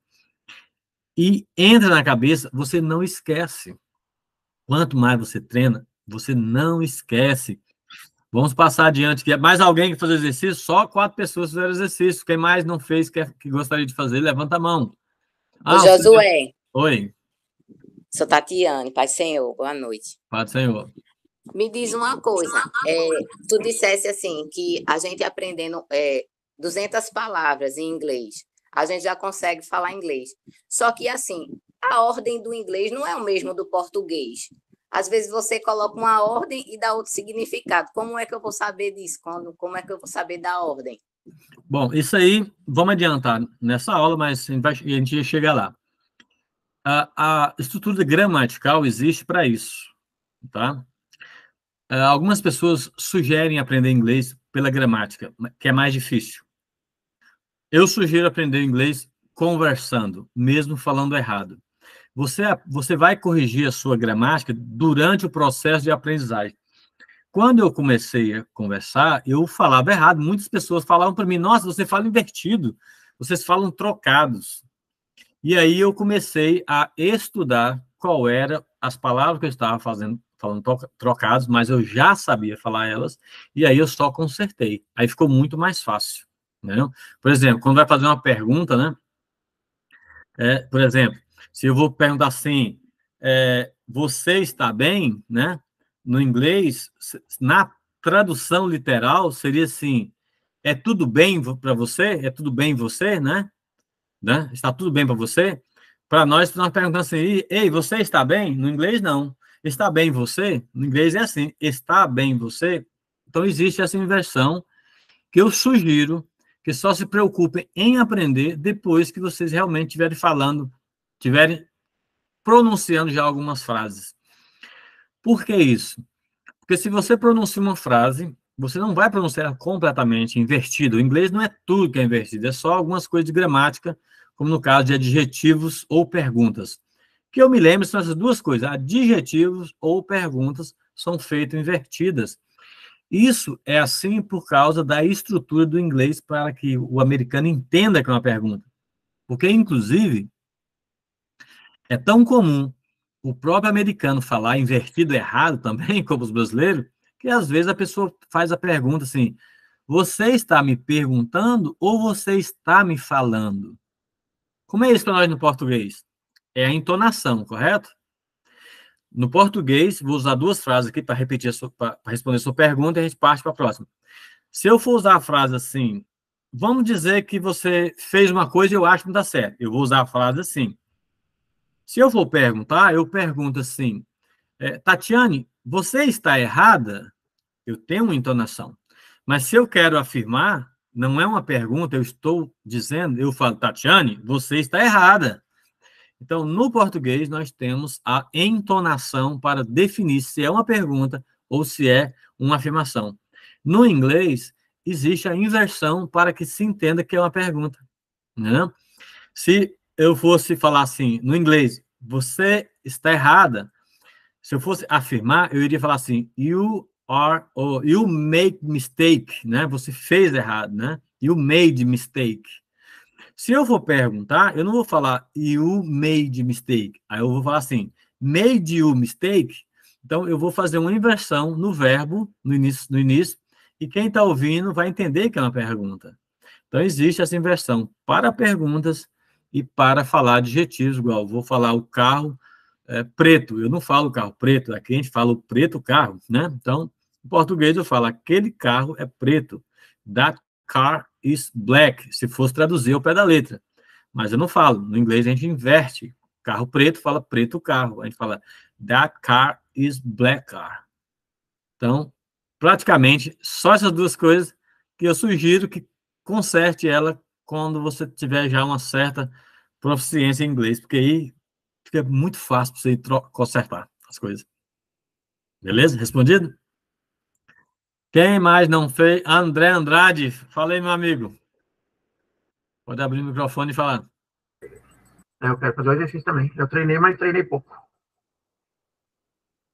E entra na cabeça, você não esquece. Quanto mais você treina, você não esquece. Vamos passar adiante. É mais alguém que fazer exercício? Só quatro pessoas fizeram exercício. Quem mais não fez, que, é, que gostaria de fazer, levanta a mão. Ah, o Josué. Você... Oi. Sou Tatiane, Pai Senhor, boa noite. Pai Senhor. Me diz uma coisa, é, tu dissesse assim, que a gente aprendendo é, 200 palavras em inglês, a gente já consegue falar inglês. Só que assim, a ordem do inglês não é o mesmo do português. Às vezes você coloca uma ordem e dá outro significado. Como é que eu vou saber disso? Quando, como é que eu vou saber da ordem? Bom, isso aí vamos adiantar nessa aula, mas a gente, vai, a gente já chega lá. A, a estrutura gramatical existe para isso, tá? É, algumas pessoas sugerem aprender inglês pela gramática, que é mais difícil. Eu sugiro aprender inglês conversando, mesmo falando errado. Você, você vai corrigir a sua gramática durante o processo de aprendizagem. Quando eu comecei a conversar, eu falava errado. Muitas pessoas falavam para mim: Nossa, você fala invertido, vocês falam trocados. E aí eu comecei a estudar qual era as palavras que eu estava fazendo, falando trocados, mas eu já sabia falar elas, e aí eu só consertei. Aí ficou muito mais fácil. Né? Por exemplo, quando vai fazer uma pergunta, né? É, por exemplo, se eu vou perguntar assim, é, você está bem, né? No inglês, na tradução literal, seria assim, é tudo bem para você? É tudo bem você, né? né? Está tudo bem para você? Para nós, nós perguntamos assim, ei, você está bem? No inglês, não. Está bem você? No inglês é assim, está bem você? Então, existe essa inversão que eu sugiro que só se preocupem em aprender depois que vocês realmente estiverem falando estiverem pronunciando já algumas frases. Por que isso? Porque se você pronuncia uma frase, você não vai pronunciar completamente invertido. O inglês não é tudo que é invertido, é só algumas coisas de gramática, como no caso de adjetivos ou perguntas. Que eu me lembro são essas duas coisas: adjetivos ou perguntas são feitos invertidas. Isso é assim por causa da estrutura do inglês para que o americano entenda que é uma pergunta. Porque, inclusive, é tão comum o próprio americano falar invertido errado também, como os brasileiros, que às vezes a pessoa faz a pergunta assim: você está me perguntando ou você está me falando? Como é isso para nós no português? É a entonação, correto? No português, vou usar duas frases aqui para repetir para responder a sua pergunta e a gente parte para a próxima. Se eu for usar a frase assim, vamos dizer que você fez uma coisa e eu acho que não dá tá certo. Eu vou usar a frase assim. Se eu for perguntar, eu pergunto assim, é, Tatiane, você está errada? Eu tenho uma entonação. Mas se eu quero afirmar, não é uma pergunta, eu estou dizendo, eu falo, Tatiane, você está errada. Então, no português, nós temos a entonação para definir se é uma pergunta ou se é uma afirmação. No inglês, existe a inversão para que se entenda que é uma pergunta. Né? Se eu fosse falar assim, no inglês, você está errada, se eu fosse afirmar, eu iria falar assim, you are, or you make mistake, né? Você fez errado, né? You made mistake. Se eu for perguntar, eu não vou falar you made mistake. Aí eu vou falar assim, made you mistake. Então eu vou fazer uma inversão no verbo no início, no início e quem está ouvindo vai entender que é uma pergunta. Então existe essa inversão para perguntas e para falar adjetivos, igual vou falar o carro é, preto, eu não falo carro preto, aqui a gente fala o preto carro, né? Então, em português eu falo aquele carro é preto, that car is black, se fosse traduzir ao pé da letra. Mas eu não falo, no inglês a gente inverte, carro preto fala preto carro, a gente fala that car is black car. Então, praticamente, só essas duas coisas que eu sugiro que conserte ela quando você tiver já uma certa proficiência em inglês, porque aí fica muito fácil para você consertar as coisas. Beleza? Respondido? Quem mais não fez? André Andrade. Falei, meu amigo. Pode abrir o microfone e falar. É, eu quero fazer o exercício também. Eu treinei, mas treinei pouco.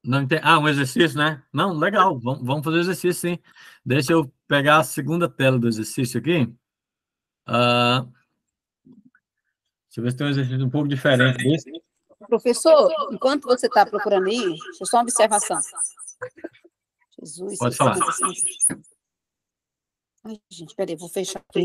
Não entendi. Ah, um exercício, né? Não, legal. Vamos fazer o exercício, sim. Deixa eu pegar a segunda tela do exercício aqui. Uh, deixa eu ver se tem um exercício um pouco diferente desse. Professor, enquanto você está procurando aí, deixa eu só uma observação. Jesus. Pode falar. Ai, gente, peraí, vou fechar aqui.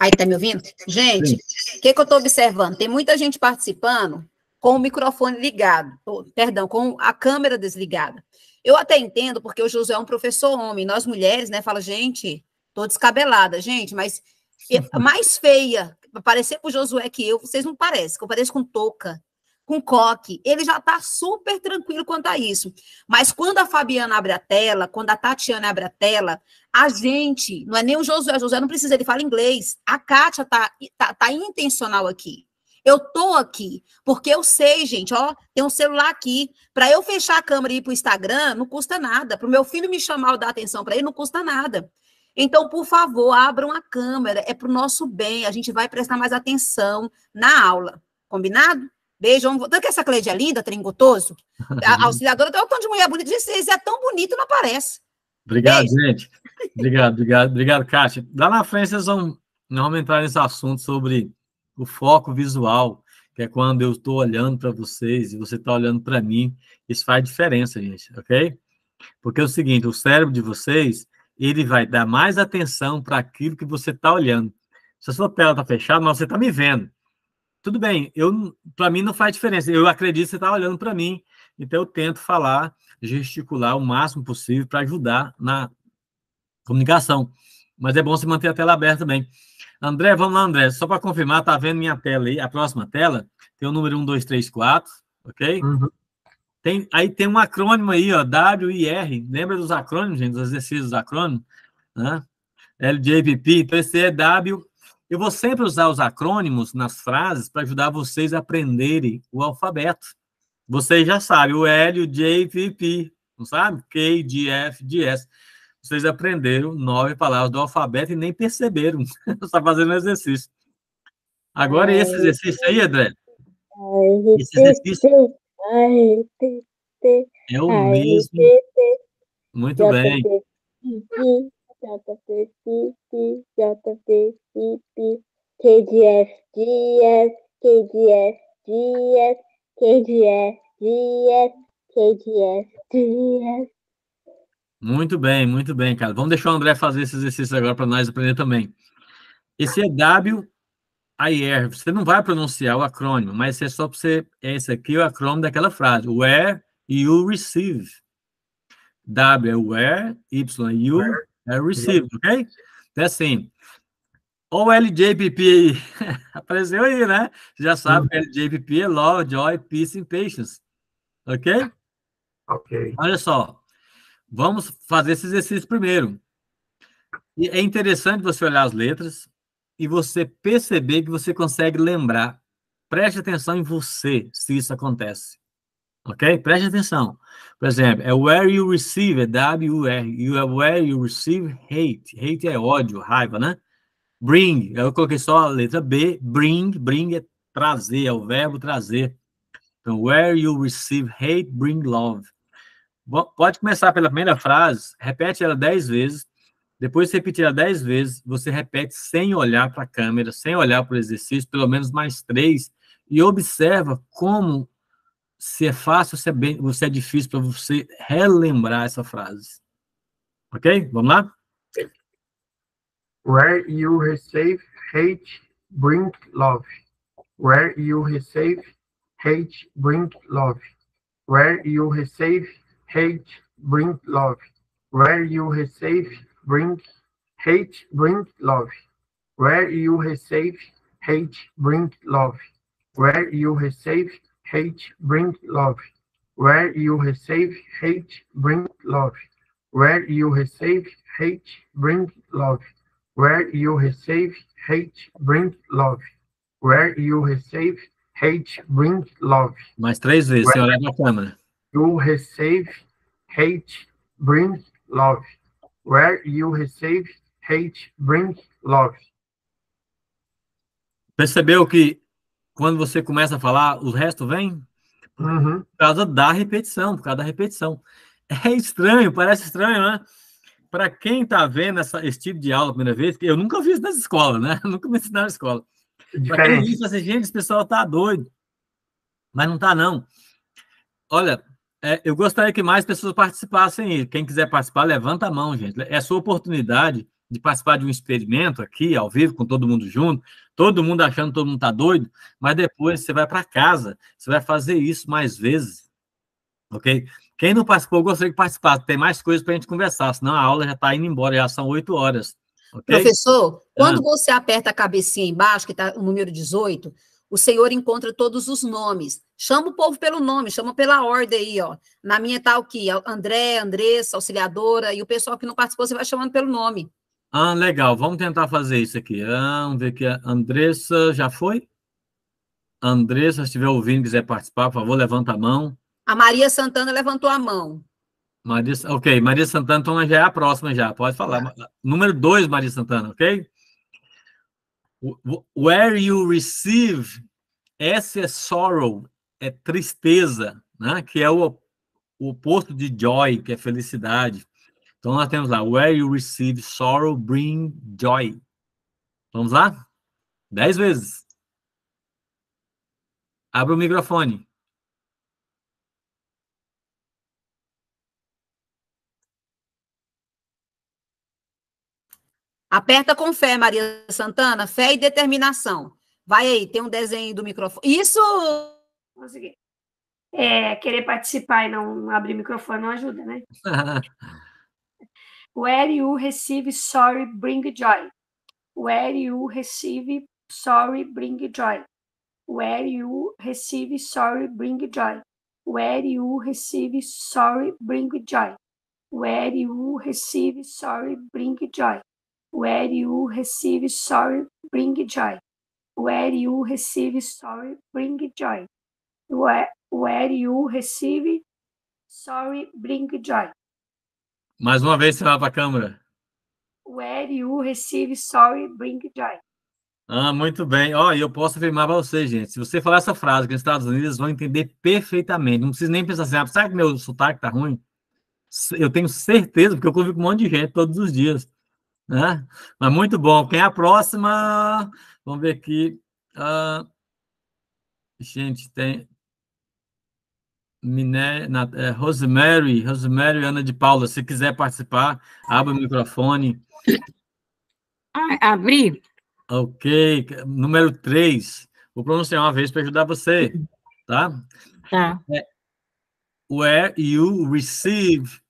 Aí, tá me ouvindo? Gente, o que, que eu estou observando? Tem muita gente participando com o microfone ligado, perdão, com a câmera desligada. Eu até entendo, porque o José é um professor homem, nós mulheres, né, fala, gente, Tô descabelada, gente, mas é mais feia, parecer com o Josué que eu, vocês não parecem, que eu pareço com touca, com coque. Ele já tá super tranquilo quanto a isso. Mas quando a Fabiana abre a tela, quando a Tatiana abre a tela, a gente, não é nem o Josué, o Josué não precisa, ele fala inglês. A Kátia tá, tá, tá intencional aqui. Eu tô aqui, porque eu sei, gente, ó, tem um celular aqui. Para eu fechar a câmera e ir pro Instagram, não custa nada. Para o meu filho me chamar ou dar atenção para ele, não custa nada. Então, por favor, abram a câmera, é para o nosso bem, a gente vai prestar mais atenção na aula. Combinado? Beijo. Tanto que essa Cleide é linda, tringotoso. A auxiliadora tem o tanto de mulher bonita. Disse, assim, é tão bonito, não aparece. Obrigado, Beijo. gente. Obrigado, obrigado, obrigado, Kátia. Lá na frente, vocês vão, nós vamos entrar nesse assunto sobre o foco visual, que é quando eu estou olhando para vocês e você está olhando para mim. Isso faz diferença, gente, ok? Porque é o seguinte, o cérebro de vocês, ele vai dar mais atenção para aquilo que você está olhando. Se a sua tela está fechada, mas você está me vendo. Tudo bem, eu para mim não faz diferença. Eu acredito que você está olhando para mim. Então eu tento falar, gesticular o máximo possível para ajudar na comunicação. Mas é bom você manter a tela aberta também. André, vamos lá, André. Só para confirmar, tá vendo minha tela aí? A próxima tela tem o número 1234, ok? Uhum. Tem, aí tem um acrônimo aí, ó, W R Lembra dos acrônimos, gente? Dos exercícios dos acrônimos? Né? LJPP, W Eu vou sempre usar os acrônimos nas frases para ajudar vocês a aprenderem o alfabeto. Vocês já sabem, o L, o J, P, P, não sabe? K, D, F, D, S. Vocês aprenderam nove palavras do alfabeto e nem perceberam. Está fazendo exercício. Agora, esse é, exercício aí, André? É, esse exercício é o mesmo. Muito bem. KDF, GF, KDF, GF, KDF, GF, KDF, GF. Muito bem, muito bem, cara. Vamos deixar o André fazer esse exercício agora para nós aprender também. Esse é w IR. Você não vai pronunciar o acrônimo, mas é só para você. É esse aqui é o acrônimo daquela frase. Where you receive. W é where, Y é you where? é receive, ok? Então, é assim, O LJPP apareceu aí, né? Você já sabe que LJPP é Love, Joy, Peace and Patience, ok? Ok. Olha só, vamos fazer esse exercício primeiro. E é interessante você olhar as letras, e você perceber que você consegue lembrar. Preste atenção em você se isso acontece. Ok? Preste atenção. Por exemplo, é where you receive, é W-R. You are é where you receive hate. Hate é ódio, raiva, né? Bring, eu coloquei só a letra B. Bring, bring é trazer, é o verbo trazer. Então, where you receive hate, bring love. Bom, pode começar pela primeira frase, repete ela dez vezes depois de repetir 10 vezes, você repete sem olhar para a câmera, sem olhar para o exercício, pelo menos mais três, e observa como se é fácil, se é, bem, se é difícil para você relembrar essa frase. Ok? Vamos lá? Where you receive hate, bring love. Where you receive hate, bring love. Where you receive hate, bring love. Where you receive Bring hate bring love. Where you receive hate bring love. Where you receive hate bring love. Where you receive hate bring love. Where you receive hate bring love. Where you receive hate bring love. Where you receive hate bring love. Mais três vezes, Where senhora na câmera. You receive hate bring love. Where you receive hate, brings love. Percebeu que quando você começa a falar, o resto vem? Uhum. Por causa da repetição, por causa da repetição. É estranho, parece estranho, né? Para quem está vendo essa, esse tipo de aula a primeira vez, que eu nunca vi isso nas escolas, né? nunca me ensinaram na escola. Para quem viu isso, assim, gente, esse pessoal está doido. Mas não está não. Olha, é, eu gostaria que mais pessoas participassem. Quem quiser participar, levanta a mão, gente. É a sua oportunidade de participar de um experimento aqui, ao vivo, com todo mundo junto, todo mundo achando que todo mundo está doido, mas depois você vai para casa, você vai fazer isso mais vezes, ok? Quem não participou, gostaria que participasse, tem mais coisas para a gente conversar, senão a aula já está indo embora, já são oito horas, okay? Professor, quando ah. você aperta a cabecinha embaixo, que está o número 18, o senhor encontra todos os nomes, Chama o povo pelo nome, chama pela ordem aí, ó. Na minha tá aqui, André, Andressa, auxiliadora, e o pessoal que não participou, você vai chamando pelo nome. Ah, legal. Vamos tentar fazer isso aqui. Ah, vamos ver aqui. Andressa já foi? Andressa, se estiver ouvindo, quiser participar, por favor, levanta a mão. A Maria Santana levantou a mão. Maria, ok, Maria Santana, então já é a próxima já, pode falar. Tá. Número 2, Maria Santana, ok? Where you receive excess sorrow é tristeza, né? que é o, o oposto de joy, que é felicidade. Então, nós temos lá, where you receive sorrow, bring joy. Vamos lá? Dez vezes. Abre o microfone. Aperta com fé, Maria Santana. Fé e determinação. Vai aí, tem um desenho do microfone. Isso, Consegui. É, querer participar e não abrir microfone não ajuda, né? Where you receive sorry bring joy. Where you receive sorry bring joy. Where you receive sorry bring joy. Where you receive sorry bring joy. Where you receive sorry bring joy. Where you receive sorry bring joy. Where you receive sorry bring joy. Where you receive, sorry, bring joy. Mais uma vez, você vai para a câmera. Where you receive, sorry, bring joy. Ah, muito bem. Ó, oh, eu posso afirmar para vocês, gente. Se você falar essa frase que nos Estados Unidos, vão entender perfeitamente. Não precisa nem pensar assim, ah, será que meu sotaque tá ruim? Eu tenho certeza, porque eu convivo com um monte de gente todos os dias. Né? Mas muito bom. Quem é a próxima? Vamos ver aqui. Ah, gente, tem. Miné, na, é, Rosemary, Rosemary Ana de Paula, se quiser participar, abra o microfone. Ah, abri. Ok, número 3. Vou pronunciar uma vez para ajudar você, tá? Tá. É, where you receive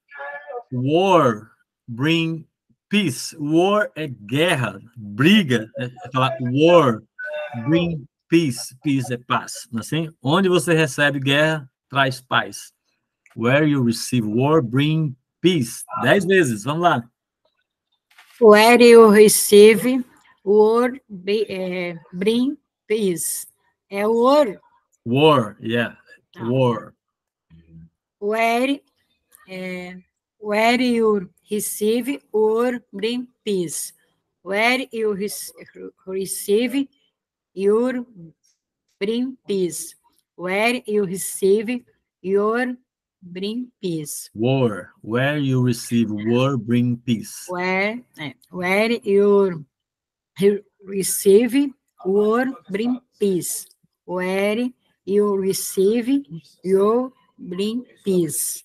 war, bring peace. War é guerra, briga, é, é falar war, bring peace. Peace é paz, não é assim? Onde você recebe guerra, traz paz. Where you receive war, bring peace. Dez vezes, vamos lá. Where you receive war, be, eh, bring peace. É war. War, yeah. Ah. War. Where, eh, where you receive war, bring peace. Where you receive your bring peace where you receive your bring peace. War, where you receive war bring peace. Where, é, where you, you receive war bring peace. Where you receive your bring peace.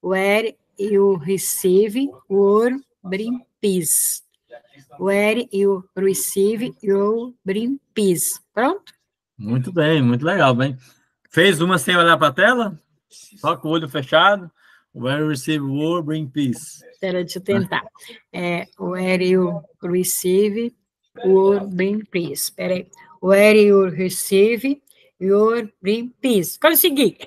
Where you receive war bring peace. Where you receive your bring peace. Pronto? Muito bem, muito legal, bem. Fez uma sem olhar para a tela? Só com o olho fechado. Where receive war, bring peace. Espera, deixa eu tentar. É, where you receive war, bring peace. Espera aí. Where you receive your bring peace. Consegui!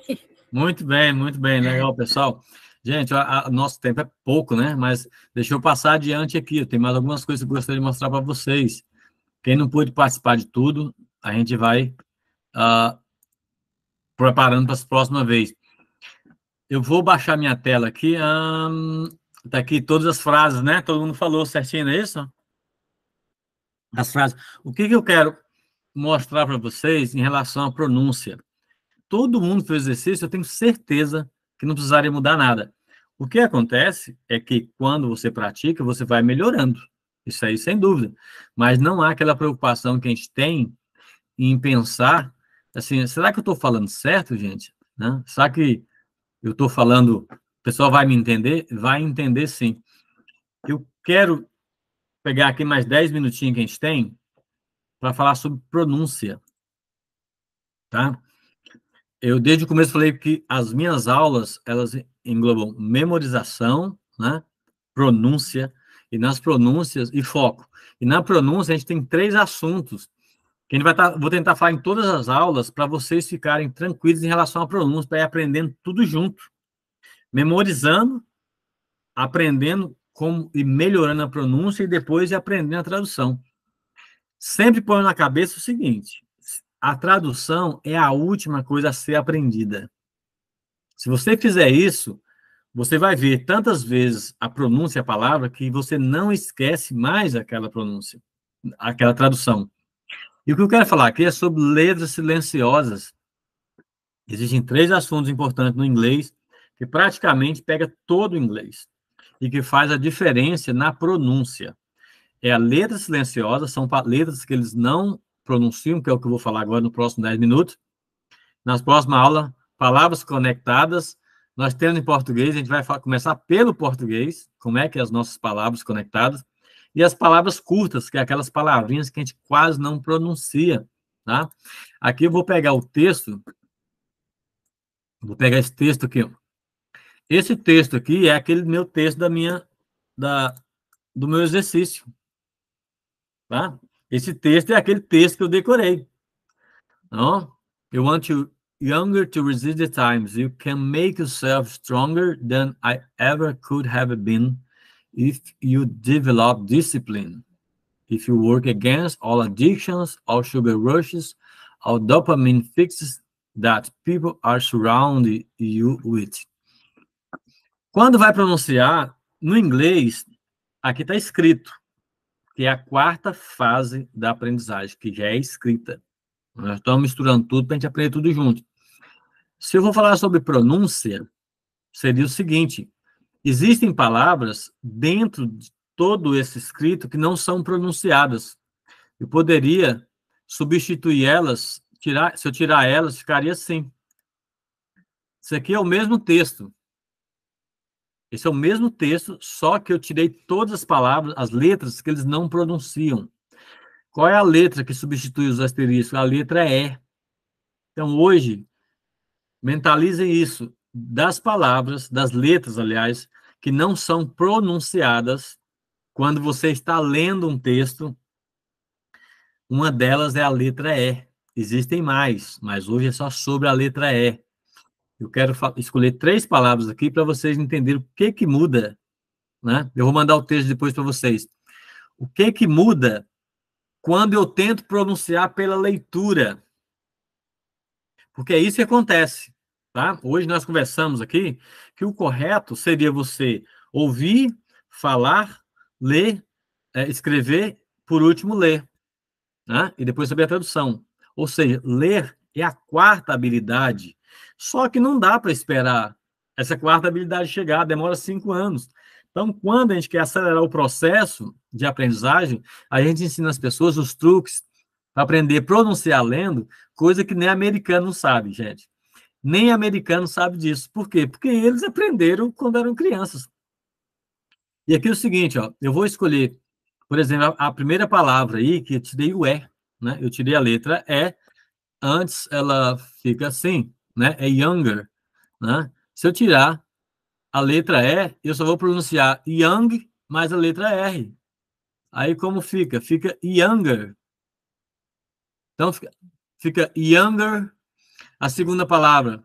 Muito bem, muito bem. Legal, pessoal. Gente, a, a, nosso tempo é pouco, né? Mas deixa eu passar adiante aqui. Tem mais algumas coisas que eu gostaria de mostrar para vocês. Quem não pôde participar de tudo, a gente vai uh, preparando para a próxima vez. Eu vou baixar minha tela aqui. Um, tá aqui todas as frases, né? Todo mundo falou certinho, não é isso? As frases. O que, que eu quero mostrar para vocês em relação à pronúncia? Todo mundo fez exercício, eu tenho certeza que não precisaria mudar nada. O que acontece é que quando você pratica, você vai melhorando. Isso aí, sem dúvida. Mas não há aquela preocupação que a gente tem em pensar, assim, será que eu estou falando certo, gente? Né? Será que eu estou falando, o pessoal vai me entender? Vai entender sim. Eu quero pegar aqui mais 10 minutinhos que a gente tem para falar sobre pronúncia, tá? Eu desde o começo falei que as minhas aulas, elas englobam memorização, né? Pronúncia, e nas pronúncias, e foco. E na pronúncia a gente tem três assuntos que a gente vai tá, vou tentar falar em todas as aulas para vocês ficarem tranquilos em relação à pronúncia, para ir aprendendo tudo junto. Memorizando, aprendendo como e melhorando a pronúncia e depois aprendendo a tradução. Sempre põe na cabeça o seguinte: a tradução é a última coisa a ser aprendida. Se você fizer isso, você vai ver tantas vezes a pronúncia, a palavra, que você não esquece mais aquela pronúncia, aquela tradução. E o que eu quero falar aqui é sobre letras silenciosas. Existem três assuntos importantes no inglês que praticamente pega todo o inglês e que faz a diferença na pronúncia. É a letra silenciosa, são letras que eles não pronunciam, que é o que eu vou falar agora no próximo 10 minutos. Nas próximas aula, palavras conectadas. Nós temos em português, a gente vai começar pelo português, como é que é as nossas palavras conectadas e as palavras curtas, que é aquelas palavrinhas que a gente quase não pronuncia, tá? Aqui eu vou pegar o texto, vou pegar esse texto aqui. Esse texto aqui é aquele meu texto da minha, da, do meu exercício, tá? Esse texto é aquele texto que eu decorei. Não? You want to younger to resist the times. You can make yourself stronger than I ever could have been if you develop discipline, if you work against all addictions, all sugar rushes, all dopamine fixes that people are surrounding you with. Quando vai pronunciar, no inglês, aqui está escrito, que é a quarta fase da aprendizagem, que já é escrita. Nós estamos misturando tudo para a gente aprender tudo junto. Se eu vou falar sobre pronúncia, seria o seguinte: Existem palavras dentro de todo esse escrito que não são pronunciadas. Eu poderia substituir elas, tirar, se eu tirar elas, ficaria assim. Isso aqui é o mesmo texto. Esse é o mesmo texto, só que eu tirei todas as palavras, as letras que eles não pronunciam. Qual é a letra que substitui os asteriscos? A letra E. Então, hoje, mentalizem isso das palavras, das letras, aliás, que não são pronunciadas quando você está lendo um texto. Uma delas é a letra E. Existem mais, mas hoje é só sobre a letra E. Eu quero escolher três palavras aqui para vocês entenderem o que que muda, né? Eu vou mandar o texto depois para vocês. O que que muda quando eu tento pronunciar pela leitura? Porque é isso que acontece. Tá? Hoje nós conversamos aqui que o correto seria você ouvir, falar, ler, é, escrever, por último, ler. Né? E depois saber a tradução. Ou seja, ler é a quarta habilidade. Só que não dá para esperar essa quarta habilidade chegar, demora cinco anos. Então, quando a gente quer acelerar o processo de aprendizagem, a gente ensina as pessoas os truques para aprender a pronunciar lendo, coisa que nem americano sabe, gente. Nem americano sabe disso. Por quê? Porque eles aprenderam quando eram crianças. E aqui é o seguinte, ó, eu vou escolher, por exemplo, a, primeira palavra aí, que eu tirei o E, é, né? Eu tirei a letra E, antes ela fica assim, né? É younger, né? Se eu tirar a letra E, eu só vou pronunciar young mais a letra R. Aí como fica? Fica younger. Então fica, fica younger a segunda palavra,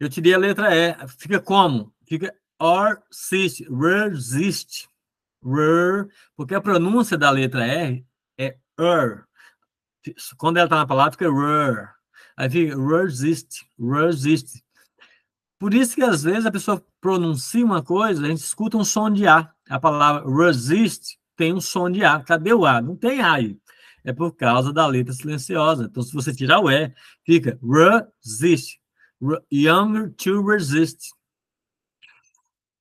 eu tirei a letra E, fica como? Fica resist, resist, r, porque a pronúncia da letra R é r Quando ela está na palavra, fica r. Aí fica resist, resist. Por isso que às vezes a pessoa pronuncia uma coisa, a gente escuta um som de A. A palavra resist tem um som de A. Cadê o A? Não tem A aí é por causa da letra silenciosa. Então, se você tirar o E, fica resist. Younger to resist.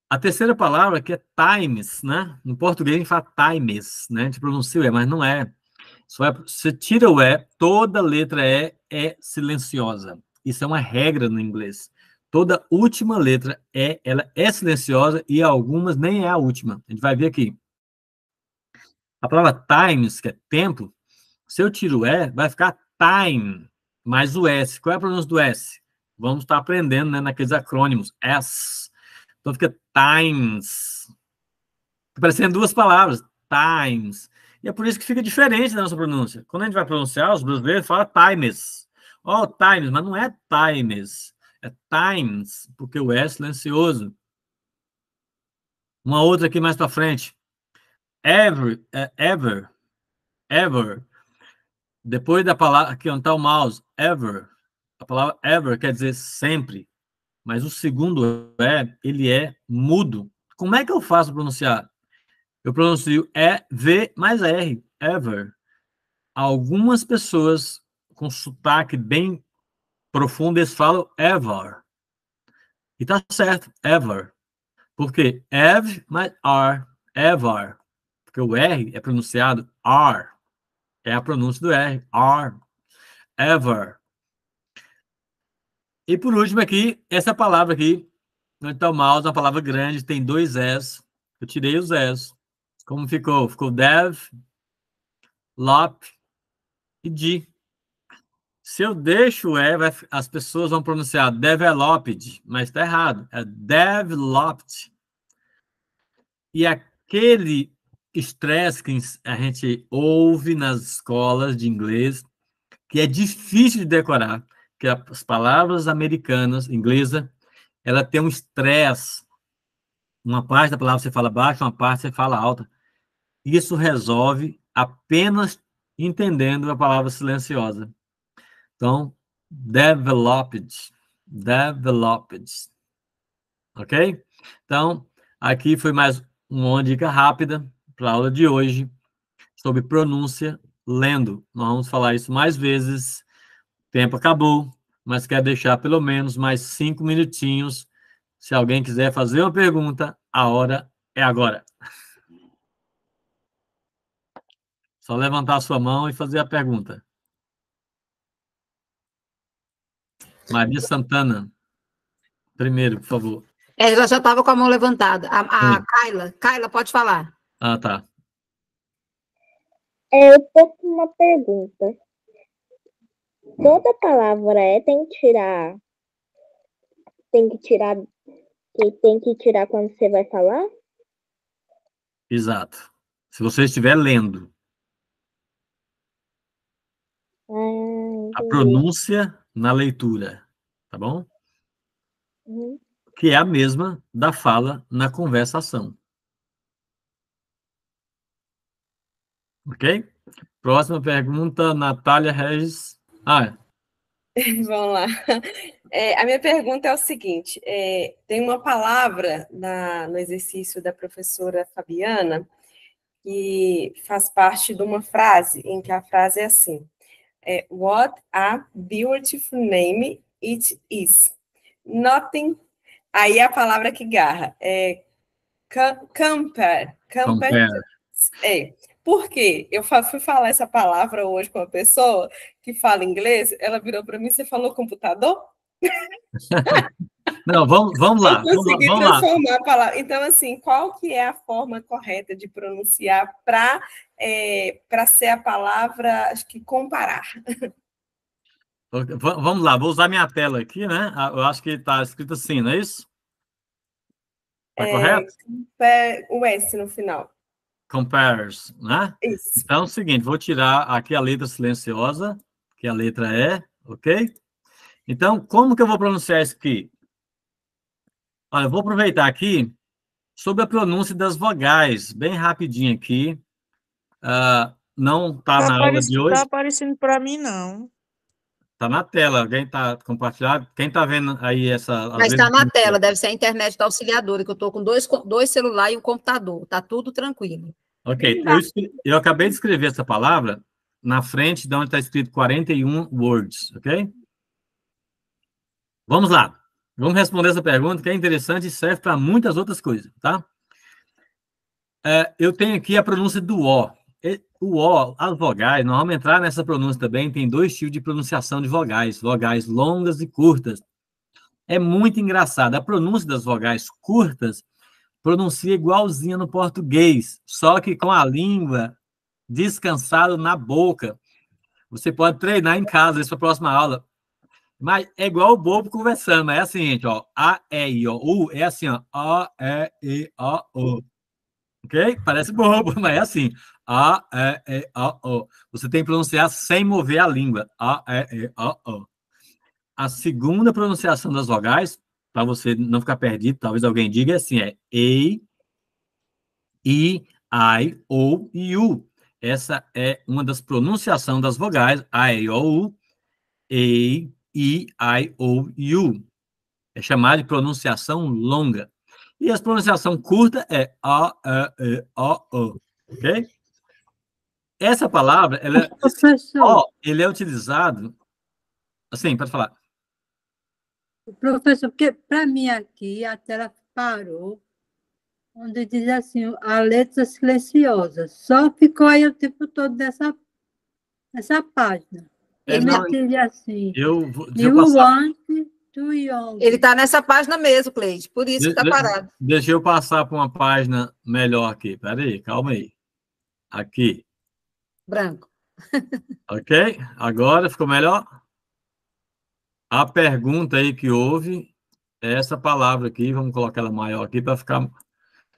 A terceira palavra que é times, né? No português a gente fala times, né? A gente pronuncia o E, mas não é. Só é, você tira o E, toda letra E é silenciosa. Isso é uma regra no inglês. Toda última letra E, ela é silenciosa e algumas nem é a última. A gente vai ver aqui. A palavra times, que é tempo, se eu tiro o é, E, vai ficar time, mais o S. Qual é a pronúncia do S? Vamos estar tá aprendendo né, naqueles acrônimos. S. Então fica times. aparecendo parecendo duas palavras. Times. E é por isso que fica diferente da nossa pronúncia. Quando a gente vai pronunciar, os brasileiros falam times. Oh, times, mas não é times. É times, porque o S é silencioso. Uma outra aqui mais para frente. Ever, é, ever, ever. Depois da palavra que onde está o mouse, ever, a palavra ever quer dizer sempre, mas o segundo é, ele é mudo. Como é que eu faço pronunciar? Eu pronuncio E, V mais R, ever. Algumas pessoas com sotaque bem profundo, eles falam ever. E tá certo, ever. Porque ev mais R, ever. Porque o R é pronunciado R. É a pronúncia do R. R, Ever. E por último aqui, essa palavra aqui, no então mouse, uma palavra grande, tem dois S. Eu tirei os S. Como ficou? Ficou dev, lop e di. Se eu deixo o E, vai, as pessoas vão pronunciar developed, é mas está errado. É developed. E aquele estresse que a gente ouve nas escolas de inglês, que é difícil de decorar, que as palavras americanas, inglesa, ela tem um estresse. Uma parte da palavra você fala baixo uma parte você fala alta. Isso resolve apenas entendendo a palavra silenciosa. Então, developed, developed. Ok? Então, aqui foi mais uma dica rápida para a aula de hoje sobre pronúncia lendo. Nós vamos falar isso mais vezes. O tempo acabou, mas quero deixar pelo menos mais cinco minutinhos. Se alguém quiser fazer uma pergunta, a hora é agora. Só levantar a sua mão e fazer a pergunta. Maria Santana, primeiro, por favor. Ela já estava com a mão levantada. A, a Kaila, Kaila, pode falar. Ah, tá. É, eu tô com uma pergunta. Toda palavra é tem que tirar. Tem que tirar. E tem que tirar quando você vai falar? Exato. Se você estiver lendo. Ah, a pronúncia na leitura, tá bom? Uhum. Que é a mesma da fala na conversação. Ok? Próxima pergunta, Natália Regis. Ah, é. Vamos lá. É, a minha pergunta é o seguinte: é, tem uma palavra na, no exercício da professora Fabiana que faz parte de uma frase, em que a frase é assim: é, What a beautiful name it is. Nothing. Aí é a palavra que garra é camper. Camper. camper. É, por quê? Eu fui falar essa palavra hoje com uma pessoa que fala inglês, ela virou para mim, você falou computador? Não, vamos, vamos lá. Eu consegui vamos lá, vamos transformar lá. a palavra. Então, assim, qual que é a forma correta de pronunciar para é, eh, ser a palavra, acho que comparar? Vamos lá, vou usar minha tela aqui, né? Ah, eu acho que está escrito assim, não é isso? Está é, correto? O S no final compares, né? Isso. Então, é o seguinte, vou tirar aqui a letra silenciosa, que a letra é, ok? Então, como que eu vou pronunciar isso aqui? Olha, eu vou aproveitar aqui sobre a pronúncia das vogais, bem rapidinho aqui. Uh, não está tá na aula de tá hoje. Não está aparecendo para mim, não. Tá na tela, alguém tá compartilhando? Quem tá vendo aí essa. Mas está na tela, deve ser a internet da auxiliadora, que eu estou com dois, dois celulares e um computador, tá tudo tranquilo. Ok, eu, eu acabei de escrever essa palavra na frente de onde está escrito 41 words, ok? Vamos lá, vamos responder essa pergunta que é interessante e serve para muitas outras coisas, tá? É, eu tenho aqui a pronúncia do O, o O, as vogais, nós vamos entrar nessa pronúncia também, tem dois tipos de pronunciação de vogais, vogais longas e curtas. É muito engraçado, a pronúncia das vogais curtas pronuncia igualzinha no português, só que com a língua descansada na boca. Você pode treinar em casa, isso é a próxima aula. Mas é igual o bobo conversando, é assim, gente, ó, A, E, I, O, U, é assim, ó, O, E, I, O, U. Ok? Parece bobo, mas é assim. A, E, E, A, O. Você tem que pronunciar sem mover a língua. A, E, E, A, O. A segunda pronunciação das vogais, para você não ficar perdido, talvez alguém diga assim, é E, I, I, O e U. Essa é uma das pronunciações das vogais, A, E, O, U, E, I, I, O U. É chamada de pronunciação longa. E a pronunciação curta é A, E, E, A, O. Ok? Essa palavra, ela, é ó, ele é utilizado, assim, para falar. Professor, porque para mim aqui a tela parou, onde diz assim, a letra silenciosa. Só ficou aí o tempo todo dessa, dessa página. É, ele não, diz assim, eu vou, you want to young. Ele está nessa página mesmo, Cleide, por isso que está parado. Deixa eu passar para uma página melhor aqui, peraí, calma aí. Aqui branco. ok, agora ficou melhor? A pergunta aí que houve é essa palavra aqui, vamos colocar ela maior aqui para ficar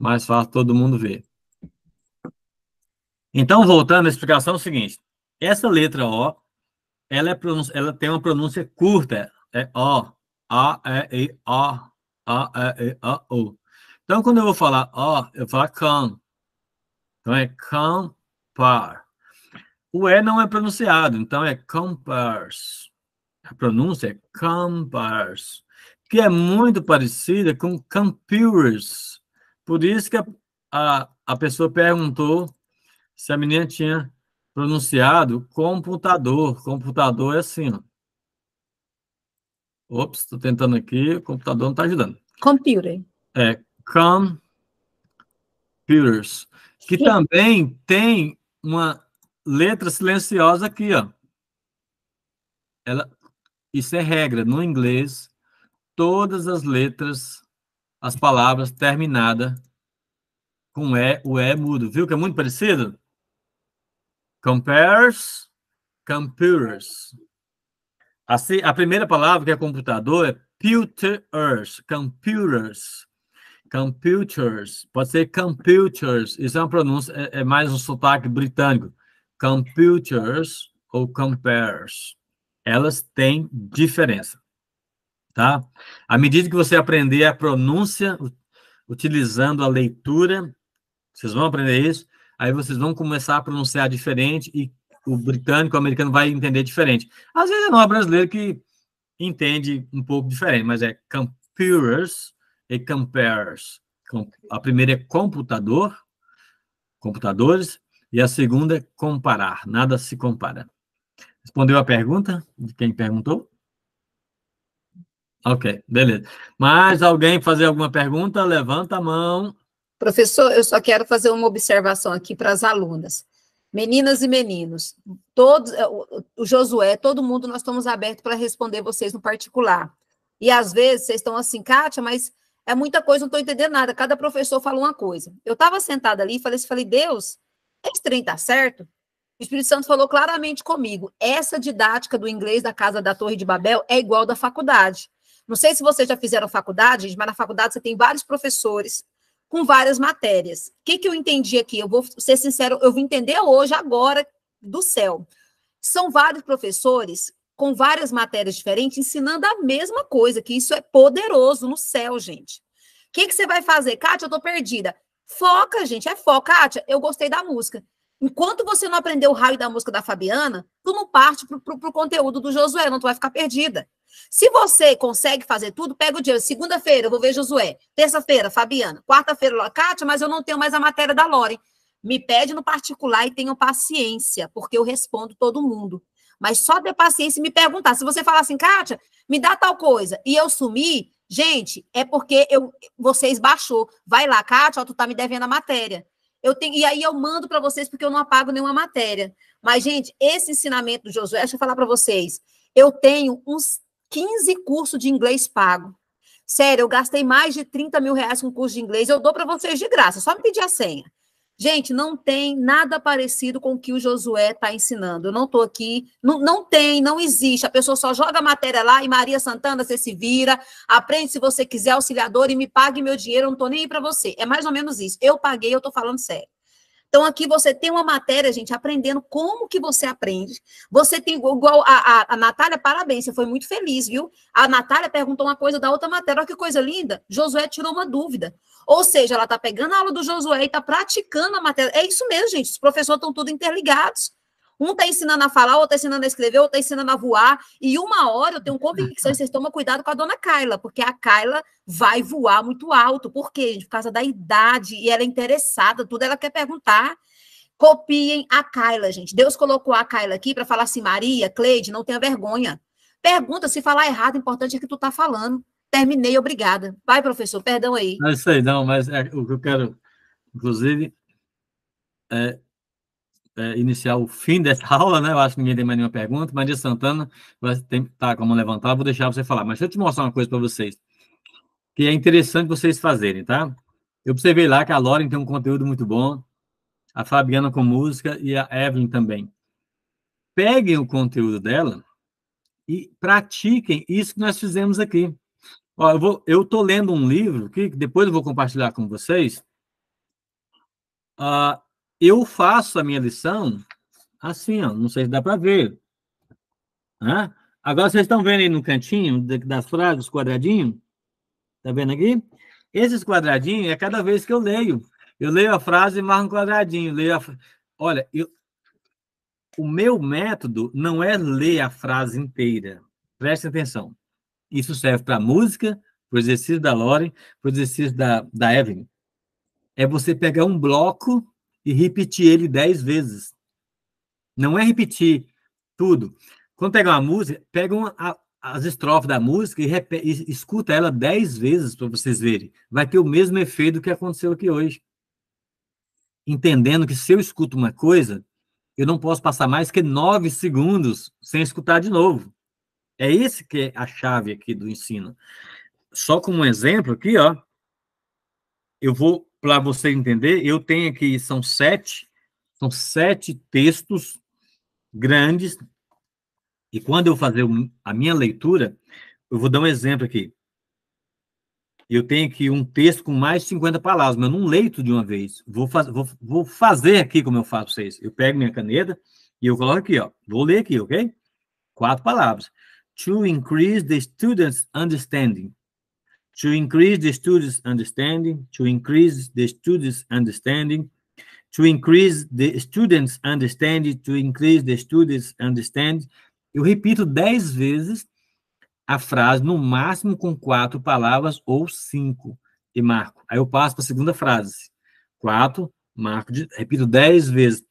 mais fácil todo mundo ver. Então, voltando à explicação, é o seguinte, essa letra O, ela, é pronúncia, ela tem uma pronúncia curta, é O, A, E, E, O, A, E, E, O, O. Então, quando eu vou falar O, eu vou falar can. Então, é can, par. O E não é pronunciado, então é compares. A pronúncia é compares, que é muito parecida com computers. Por isso que a, a, a pessoa perguntou se a menina tinha pronunciado computador. Computador é assim, ó. Ops, estou tentando aqui, o computador não está ajudando. Computer. É, computers. Que Sim. também tem uma letra silenciosa aqui, ó. Ela, isso é regra. No inglês, todas as letras, as palavras terminadas com E, o E é mudo. Viu que é muito parecido? Compares, computers. Assim, a primeira palavra que é computador é computers, computers, computers. Pode ser computers. Isso é uma pronúncia, é, é mais um sotaque britânico computers ou compares, elas têm diferença, tá? À medida que você aprender a pronúncia utilizando a leitura, vocês vão aprender isso, aí vocês vão começar a pronunciar diferente e o britânico, o americano vai entender diferente. Às vezes é não, é brasileiro que entende um pouco diferente, mas é computers e compares. A primeira é computador, computadores, e a segunda é comparar, nada se compara. Respondeu a pergunta de quem perguntou? Ok, beleza. Mais alguém fazer alguma pergunta? Levanta a mão. Professor, eu só quero fazer uma observação aqui para as alunas. Meninas e meninos, todos, eh, o Josué, todo mundo, nós estamos abertos para responder vocês no particular. E às vezes vocês estão assim, Kátia, mas é muita coisa, não estou entendendo nada. Cada professor fala uma coisa. Eu estava sentada ali e falei, falei, Deus, esse trem tá certo? O Espírito Santo falou claramente comigo: essa didática do inglês da Casa da Torre de Babel é igual da faculdade. Não sei se vocês já fizeram faculdade, mas na faculdade você tem vários professores com várias matérias. O que, que eu entendi aqui? Eu vou ser sincero, eu vou entender hoje, agora, do céu. São vários professores com várias matérias diferentes ensinando a mesma coisa, que isso é poderoso no céu, gente. O que, que você vai fazer? Kátia, eu tô perdida. Foca, gente, é foca. Kátia, eu gostei da música. Enquanto você não aprender o raio da música da Fabiana, tu não parte pro, pro, pro conteúdo do Josué, não tu vai ficar perdida. Se você consegue fazer tudo, pega o dia. Segunda-feira eu vou ver Josué. Terça-feira, Fabiana. Quarta-feira, Kátia, mas eu não tenho mais a matéria da Lore. Me pede no particular e tenha paciência, porque eu respondo todo mundo. Mas só ter paciência e me perguntar. Se você falar assim, Kátia, me dá tal coisa, e eu sumir, Gente, é porque eu, vocês baixou. Vai lá, Kátia, tu tá me devendo a matéria. Eu tenho, e aí eu mando para vocês porque eu não apago nenhuma matéria. Mas, gente, esse ensinamento do Josué, deixa eu falar para vocês. Eu tenho uns 15 cursos de inglês pago. Sério, eu gastei mais de 30 mil reais com curso de inglês. Eu dou para vocês de graça, só me pedir a senha. Gente, não tem nada parecido com o que o Josué está ensinando. Eu não estou aqui, não, não tem, não existe. A pessoa só joga a matéria lá e Maria Santana, você se vira, aprende se você quiser auxiliador e me pague meu dinheiro, eu não estou nem aí para você. É mais ou menos isso. Eu paguei, eu estou falando sério. Então, aqui você tem uma matéria, gente, aprendendo como que você aprende. Você tem, igual a, a, a Natália, parabéns, você foi muito feliz, viu? A Natália perguntou uma coisa da outra matéria, olha que coisa linda. Josué tirou uma dúvida. Ou seja, ela está pegando a aula do Josué e está praticando a matéria. É isso mesmo, gente. Os professores estão tudo interligados. Um está ensinando a falar, outro está ensinando a escrever, outro está ensinando a voar. E uma hora eu tenho convicção, e vocês tomam cuidado com a dona Kyla, porque a Kyla vai voar muito alto. Por quê? Por causa da idade, e ela é interessada, tudo ela quer perguntar. Copiem a Kyla, gente. Deus colocou a Kyla aqui para falar assim: Maria, Cleide, não tenha vergonha. Pergunta, se falar errado, o é importante é que tu está falando. Terminei, obrigada. Vai, professor, perdão aí. Não, sei não, mas é, o que eu quero, inclusive, é, é, iniciar o fim dessa aula, né? Eu acho que ninguém tem mais nenhuma pergunta. Maria Santana vai tentar tá como levantar. vou deixar você falar. Mas deixa eu te mostrar uma coisa para vocês, que é interessante vocês fazerem, tá? Eu observei lá que a Lauren tem um conteúdo muito bom, a Fabiana com música e a Evelyn também. Peguem o conteúdo dela e pratiquem isso que nós fizemos aqui. Ó, eu, vou, eu tô lendo um livro que depois eu vou compartilhar com vocês. Uh, eu faço a minha lição assim, ó, não sei se dá para ver. Né? Agora vocês estão vendo aí no cantinho das frases, quadradinho? Tá vendo aqui? Esses quadradinhos é cada vez que eu leio. Eu leio a frase e marco um quadradinho. Leio a... Olha, eu... o meu método não é ler a frase inteira. Preste atenção. Isso serve para música, para o exercício da Lauren, para o exercício da, da Evelyn. É você pegar um bloco e repetir ele dez vezes. Não é repetir tudo. Quando pega uma música, pega uma, a, as estrofes da música e, repete, e escuta ela dez vezes para vocês verem. Vai ter o mesmo efeito que aconteceu aqui hoje. Entendendo que se eu escuto uma coisa, eu não posso passar mais que nove segundos sem escutar de novo. É esse que é a chave aqui do ensino. Só como um exemplo aqui, ó, eu vou para você entender. Eu tenho aqui são sete, são sete textos grandes. E quando eu fazer a minha leitura, eu vou dar um exemplo aqui. Eu tenho aqui um texto com mais de 50 palavras, mas eu não leito de uma vez. Vou, faz, vou, vou fazer aqui como eu faço vocês. Eu pego minha caneta e eu coloco aqui, ó. Vou ler aqui, ok? Quatro palavras to increase the students' understanding. To increase the students' understanding, to increase the students' understanding, to increase the students' understanding, to increase the students' understanding. Eu repito dez vezes a frase, no máximo com quatro palavras ou cinco, e marco. Aí eu passo para a segunda frase. Quatro, marco, de, repito dez vezes.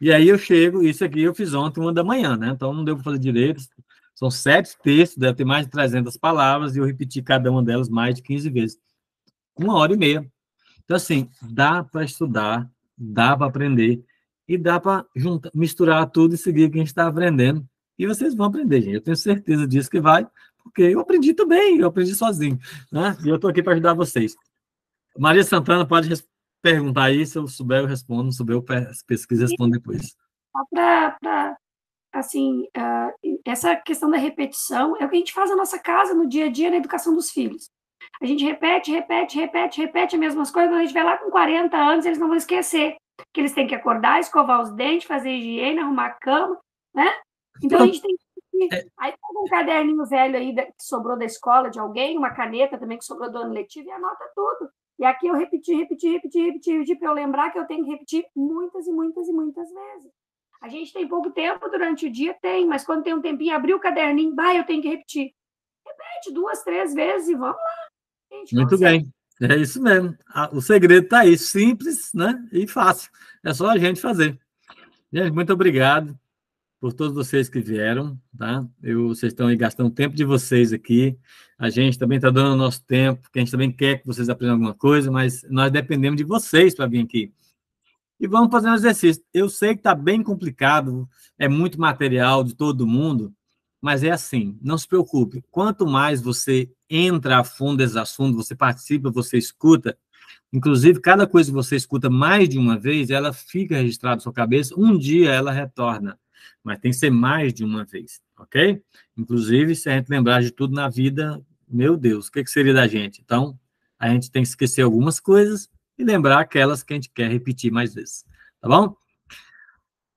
E aí eu chego, isso aqui eu fiz ontem, uma da manhã, né? Então não deu para fazer direito, são sete textos, deve ter mais de 300 palavras, e eu repeti cada uma delas mais de 15 vezes. Uma hora e meia. Então, assim, dá para estudar, dá para aprender, e dá para misturar tudo e seguir o que a gente está aprendendo. E vocês vão aprender, gente. Eu tenho certeza disso que vai, porque eu aprendi também, eu aprendi sozinho. Né? E eu estou aqui para ajudar vocês. Maria Santana pode perguntar aí, se eu souber eu respondo, se eu souber eu pesquiso e respondo depois. Só para assim, uh, essa questão da repetição é o que a gente faz na nossa casa, no dia a dia, na educação dos filhos. A gente repete, repete, repete, repete as mesmas coisas, quando a gente vai lá com 40 anos, eles não vão esquecer que eles têm que acordar, escovar os dentes, fazer higiene, arrumar a cama, né? Então, a então gente tem que... É. Aí pega um caderninho velho aí que sobrou da escola de alguém, uma caneta também que sobrou do ano letivo e anota tudo. E aqui eu repeti, repeti, repeti, repeti, repeti para eu lembrar que eu tenho que repetir muitas e muitas e muitas vezes. A gente tem pouco tempo durante o dia? Tem, mas quando tem um tempinho, abrir o caderninho, vai eu tenho que repetir. Repete duas, três vezes e vamos lá. Gente, Muito bem. É isso mesmo. Ah, o segredo está aí, simples né? e fácil. É só a gente fazer. Gente, muito obrigado por todos vocês que vieram. Tá? Eu, vocês estão aí gastando o tempo de vocês aqui. A gente também está dando o nosso tempo, que a gente também quer que vocês aprendam alguma coisa, mas nós dependemos de vocês para vir aqui e vamos fazer um exercício. Eu sei que está bem complicado, é muito material de todo mundo, mas é assim, não se preocupe. Quanto mais você entra a fundo nesse assunto, você participa, você escuta, inclusive cada coisa que você escuta mais de uma vez, ela fica registrada na sua cabeça, um dia ela retorna, mas tem que ser mais de uma vez, ok? Inclusive, se a gente lembrar de tudo na vida, meu Deus, o que, que seria da gente? Então, a gente tem que esquecer algumas coisas e lembrar aquelas que a gente quer repetir mais vezes. Tá bom?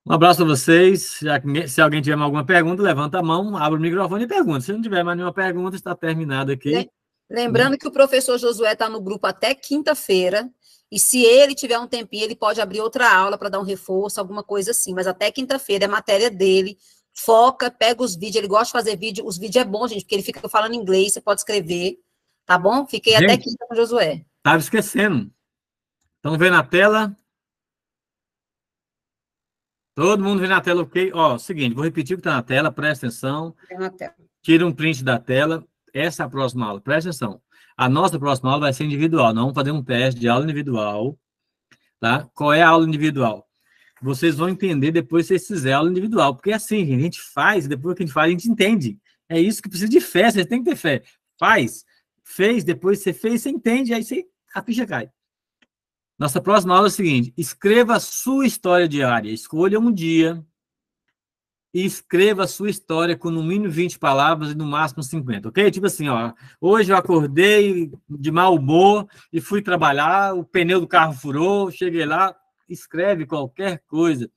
Um abraço a vocês. Se alguém tiver alguma pergunta, levanta a mão, abre o microfone e pergunta. Se não tiver mais nenhuma pergunta, está terminado aqui. Lembrando que o professor Josué está no grupo até quinta-feira. E se ele tiver um tempinho, ele pode abrir outra aula para dar um reforço, alguma coisa assim. Mas até quinta-feira é matéria dele. Foca, pega os vídeos. Ele gosta de fazer vídeo. Os vídeos é bom, gente, porque ele fica falando inglês, você pode escrever. Tá bom? Fiquei gente, até quinta com o Josué. Estava esquecendo. Estão vendo a tela? Todo mundo vendo a tela, ok? Ó, seguinte, vou repetir o que está na tela, presta atenção. Tá Tira um print da tela. Essa é a próxima aula, presta atenção. A nossa próxima aula vai ser individual. Nós vamos fazer um teste de aula individual. Tá? Qual é a aula individual? Vocês vão entender depois se vocês fizerem é aula individual. Porque é assim, a gente faz, depois que a gente faz, a gente entende. É isso que precisa de fé, você tem que ter fé. Faz, fez, depois você fez, você entende, aí você, a ficha cai. Nossa próxima aula é o seguinte: escreva a sua história diária. Escolha um dia e escreva a sua história com no mínimo 20 palavras e no máximo 50, ok? Tipo assim, ó, hoje eu acordei de mau humor e fui trabalhar, o pneu do carro furou, cheguei lá, escreve qualquer coisa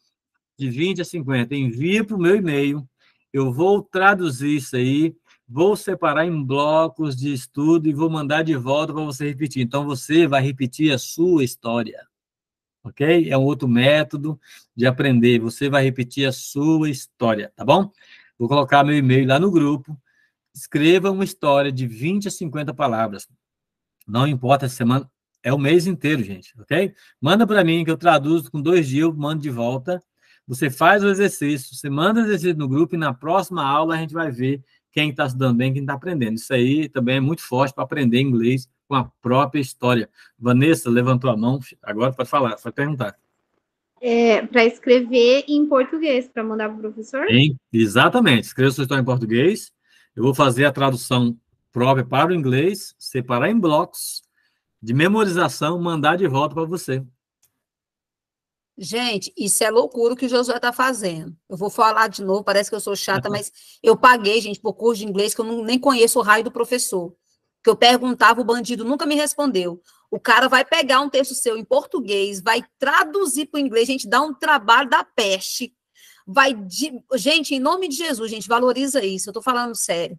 de 20 a 50, envia para o meu e-mail, eu vou traduzir isso aí vou separar em blocos de estudo e vou mandar de volta para você repetir. Então, você vai repetir a sua história, ok? É um outro método de aprender. Você vai repetir a sua história, tá bom? Vou colocar meu e-mail lá no grupo. Escreva uma história de 20 a 50 palavras. Não importa a semana, é o mês inteiro, gente, ok? Manda para mim que eu traduzo com dois dias, eu mando de volta. Você faz o exercício, você manda o exercício no grupo e na próxima aula a gente vai ver quem está estudando bem, quem está aprendendo. Isso aí também é muito forte para aprender inglês com a própria história. Vanessa levantou a mão, agora pode falar, pode perguntar. É, para escrever em português, para mandar para o professor? Sim, exatamente, escreva sua história em português, eu vou fazer a tradução própria para o inglês, separar em blocos, de memorização, mandar de volta para você. Gente, isso é loucura o que o Josué está fazendo. Eu vou falar de novo, parece que eu sou chata, mas eu paguei, gente, por curso de inglês que eu não, nem conheço o raio do professor. Que eu perguntava, o bandido nunca me respondeu. O cara vai pegar um texto seu em português, vai traduzir para o inglês, gente, dá um trabalho da peste. Vai. De... Gente, em nome de Jesus, gente, valoriza isso. Eu estou falando sério.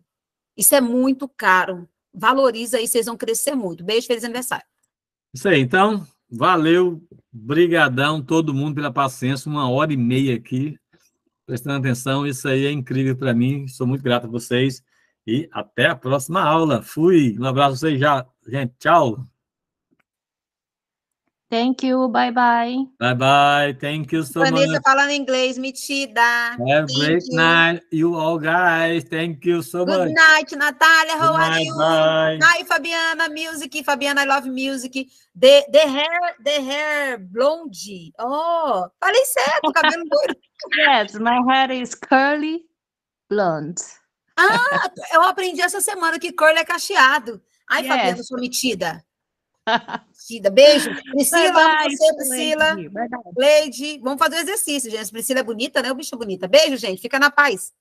Isso é muito caro. Valoriza aí, vocês vão crescer muito. Beijo, feliz aniversário. Isso aí, então, Valeu, brigadão todo mundo pela paciência, uma hora e meia aqui, prestando atenção, isso aí é incrível para mim, sou muito grato a vocês e até a próxima aula. Fui, um abraço a vocês já, gente, tchau. Thank you, bye bye. Bye bye, thank you so Vanessa much. Vanessa falando inglês, metida. Have a great you. night, you all guys. Thank you so Good much. Good night, Natália. How Good night, are you? Bye. Hi, Fabiana, music. Fabiana, I love music. The, the hair, the hair blonde. Oh, falei certo, cabelo doido. yes, my hair is curly blonde. Ah, eu aprendi essa semana que curly é cacheado. Ai, yes. Fabiana, sou metida. Beijo. Priscila, você, Priscila. Leide. Vamos fazer o exercício, gente. Priscila é bonita, né? O bicho é bonita. Beijo, gente. Fica na paz.